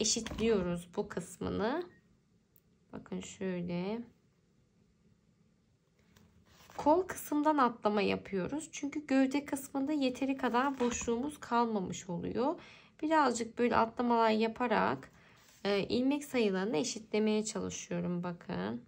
eşitliyoruz bu kısmını. Bakın şöyle. Kol kısımdan atlama yapıyoruz. Çünkü gövde kısmında yeteri kadar boşluğumuz kalmamış oluyor. Birazcık böyle atlamalar yaparak e, ilmek sayılarını eşitlemeye çalışıyorum bakın.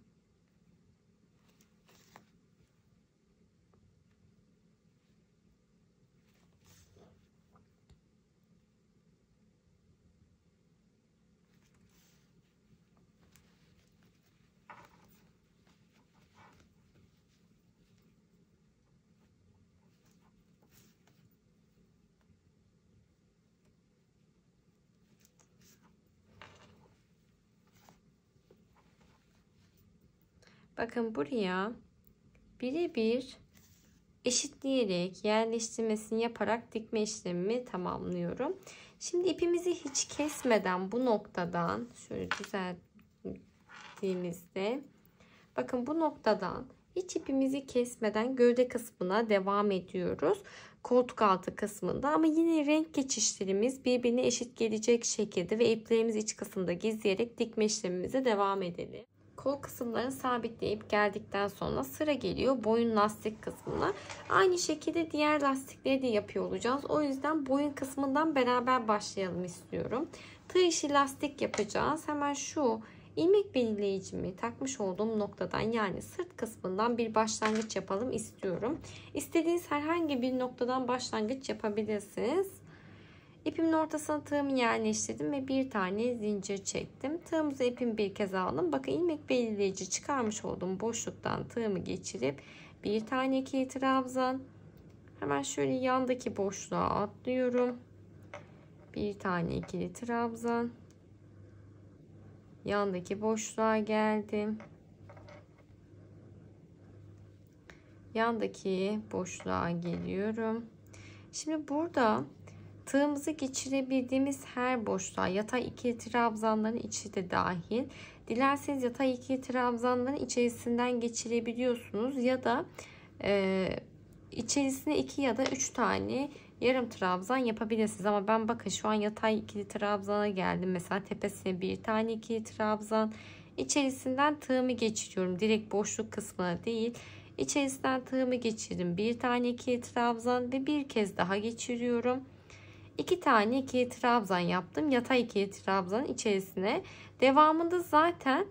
Bakın buraya birebir eşitleyerek yerleştirmesini yaparak dikme işlemimi tamamlıyorum. Şimdi ipimizi hiç kesmeden bu noktadan şöyle düzelttiğimizde bakın bu noktadan hiç ipimizi kesmeden gövde kısmına devam ediyoruz. Koltuk altı kısmında ama yine renk geçişlerimiz birbirine eşit gelecek şekilde ve iplerimiz iç kısımda gizleyerek dikme işlemimize devam edelim kol kısımlarını sabitleyip geldikten sonra sıra geliyor boyun lastik kısmına. Aynı şekilde diğer lastikleri de yapıyor olacağız. O yüzden boyun kısmından beraber başlayalım istiyorum. Tığ işi lastik yapacağız. Hemen şu ilmek belirleyicimi takmış olduğum noktadan yani sırt kısmından bir başlangıç yapalım istiyorum. İstediğiniz herhangi bir noktadan başlangıç yapabilirsiniz. İpimin ortasına tığımı yerleştirdim ve bir tane zincir çektim. Tığımızı ipimi bir kez aldım. Bakın ilmek belirleyici çıkarmış olduğum boşluktan tığımı geçirip bir tane ikili trabzan. Hemen şöyle yandaki boşluğa atlıyorum. Bir tane ikili trabzan. Yandaki boşluğa geldim. Yandaki boşluğa geliyorum. Şimdi burada Tığımızı geçirebildiğimiz her boşluğa yatay ikili trabzanların içi de dahil. Dilerseniz yatay ikili trabzanların içerisinden geçirebiliyorsunuz ya da e, içerisine iki ya da üç tane yarım trabzan yapabilirsiniz. Ama ben bakın şu an yatay ikili trabzana geldim. Mesela tepesine bir tane ikili trabzan. içerisinden tığımı geçiriyorum. Direkt boşluk kısmına değil. İçerisinden tığımı geçirdim. Bir tane ikili trabzan ve bir kez daha geçiriyorum. 2 tane ikili trabzan yaptım. Yatay ikili trabzan içerisine. Devamında zaten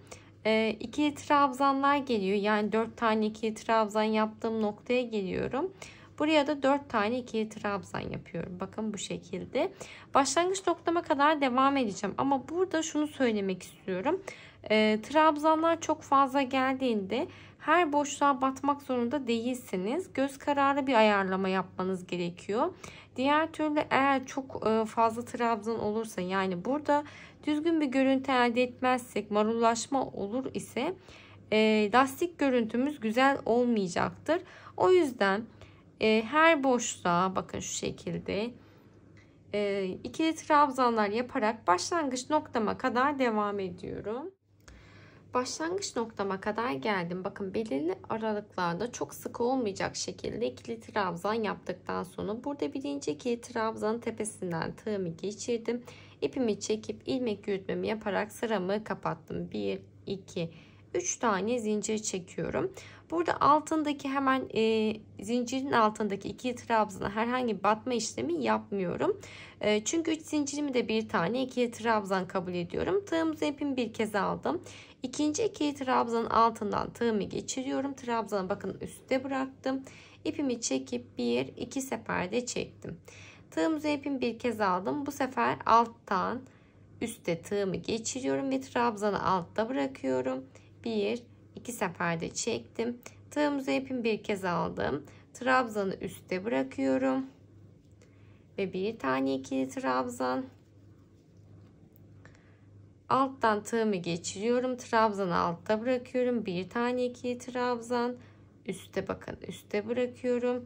e, ikili trabzanlar geliyor. Yani 4 tane ikili trabzan yaptığım noktaya geliyorum. Buraya da 4 tane ikili trabzan yapıyorum. Bakın bu şekilde. Başlangıç noktama kadar devam edeceğim. Ama burada şunu söylemek istiyorum. E, trabzanlar çok fazla geldiğinde her boşluğa batmak zorunda değilsiniz. Göz kararı bir ayarlama yapmanız gerekiyor. Diğer türlü eğer çok e, fazla trabzan olursa yani burada düzgün bir görüntü elde etmezsek marullaşma olur ise e, lastik görüntümüz güzel olmayacaktır. O yüzden e, her boşluğa bakın şu şekilde e, ikili trabzanlar yaparak başlangıç noktama kadar devam ediyorum. Başlangıç noktama kadar geldim. Bakın belirli aralıklarda çok sık olmayacak şekilde ikili trabzan yaptıktan sonra burada birinci ikili trabzanın tepesinden tığımı geçirdim. İpimi çekip ilmek yürütmemi yaparak sıramı kapattım. 1, 2, 3. 3 tane zincir çekiyorum. Burada altındaki hemen e, zincirin altındaki iki trabzana herhangi bir batma işlemi yapmıyorum. E, çünkü 3 zincirimi de bir tane iki trabzan kabul ediyorum. Tığımızı ipimi bir kez aldım. İkinci iki trabzanın altından tığımı geçiriyorum. Trabzanı bakın üstte bıraktım. İpimi çekip bir iki seferde çektim. Tığımızı ipimi bir kez aldım. Bu sefer alttan üstte tığımı geçiriyorum ve trabzanı altta bırakıyorum. 1 2 seferde çektim. Tığımızı ipim bir kez aldım. Trabzanı üstte bırakıyorum. Ve bir tane ikili trabzan. Alttan tığımı geçiriyorum. Trabzanı altta bırakıyorum. Bir tane ikili trabzan. üstte bakın. üstte bırakıyorum.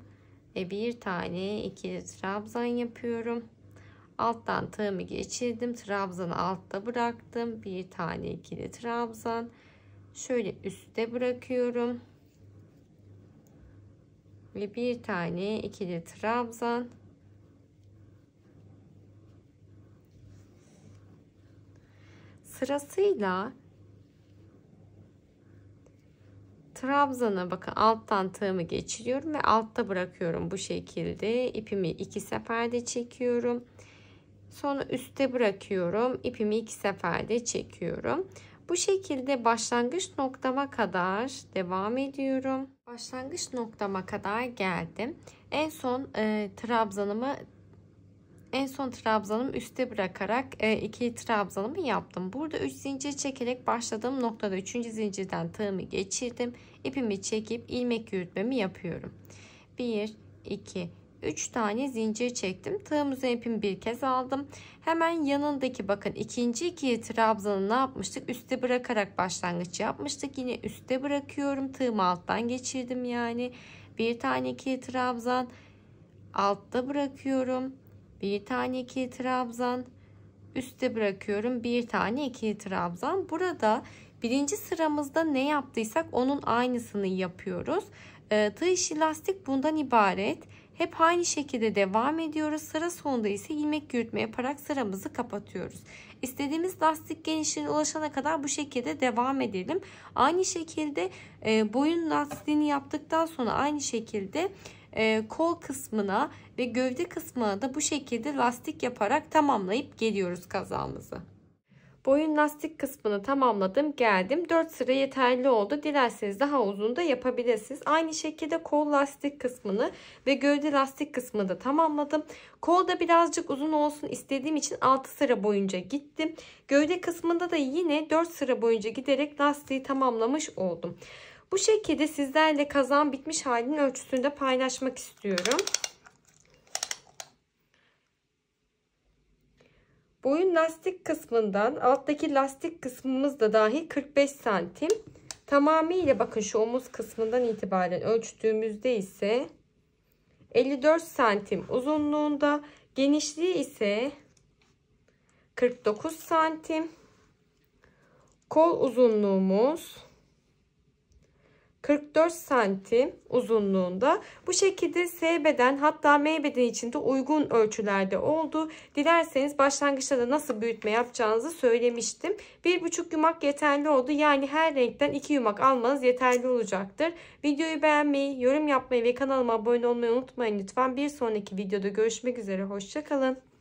Ve bir tane ikili trabzan yapıyorum. Alttan tığımı geçirdim. Trabzanı altta bıraktım. Bir tane ikili trabzan şöyle üstte bırakıyorum ve bir tane ikili trabzan sırasıyla trabzana bakın alttan tığımı geçiriyorum ve altta bırakıyorum bu şekilde ipimi iki seferde çekiyorum sonra üstte bırakıyorum ipimi iki seferde çekiyorum bu şekilde başlangıç noktama kadar devam ediyorum. Başlangıç noktama kadar geldim. En son e, trabzanımı en son trabzanım üste bırakarak e, ikili trabzanımı yaptım. Burada 3 zincir çekerek başladığım noktada 3. zincirden tığımı geçirdim. İpimi çekip ilmek yürütmemi yapıyorum. 1 2 3 tane zincir çektim. tığımızı üzerine ipimi bir kez aldım. Hemen yanındaki bakın ikinci ikiye trabzanı ne yapmıştık? Üste bırakarak başlangıç yapmıştık. Yine üste bırakıyorum. Tığımı alttan geçirdim yani. Bir tane ikiye trabzan altta bırakıyorum. Bir tane ikiye trabzan üste bırakıyorum. Bir tane ikiye trabzan. Burada birinci sıramızda ne yaptıysak onun aynısını yapıyoruz. E, tığ işi lastik bundan ibaret. Hep aynı şekilde devam ediyoruz. Sıra sonunda ise ilmek yürütme yaparak sıramızı kapatıyoruz. İstediğimiz lastik genişliğine ulaşana kadar bu şekilde devam edelim. Aynı şekilde e, boyun lastiğini yaptıktan sonra aynı şekilde e, kol kısmına ve gövde kısmına da bu şekilde lastik yaparak tamamlayıp geliyoruz kazamızı. Boyun lastik kısmını tamamladım geldim. 4 sıra yeterli oldu. Dilerseniz daha uzun da yapabilirsiniz. Aynı şekilde kol lastik kısmını ve gövde lastik kısmını da tamamladım. Kol da birazcık uzun olsun istediğim için 6 sıra boyunca gittim. Gövde kısmında da yine 4 sıra boyunca giderek lastiği tamamlamış oldum. Bu şekilde sizlerle kazan bitmiş halinin ölçüsünü de paylaşmak istiyorum. Boyun lastik kısmından alttaki lastik kısmımız da dahil 45 santim. Tamamıyla bakın şu omuz kısmından itibaren ölçtüğümüzde ise 54 santim uzunluğunda. Genişliği ise 49 santim. Kol uzunluğumuz 44 santim uzunluğunda. Bu şekilde S beden hatta M beden içinde uygun ölçülerde oldu. Dilerseniz başlangıçta da nasıl büyütme yapacağınızı söylemiştim. 1,5 yumak yeterli oldu. Yani her renkten 2 yumak almanız yeterli olacaktır. Videoyu beğenmeyi, yorum yapmayı ve kanalıma abone olmayı unutmayın lütfen. Bir sonraki videoda görüşmek üzere. Hoşçakalın.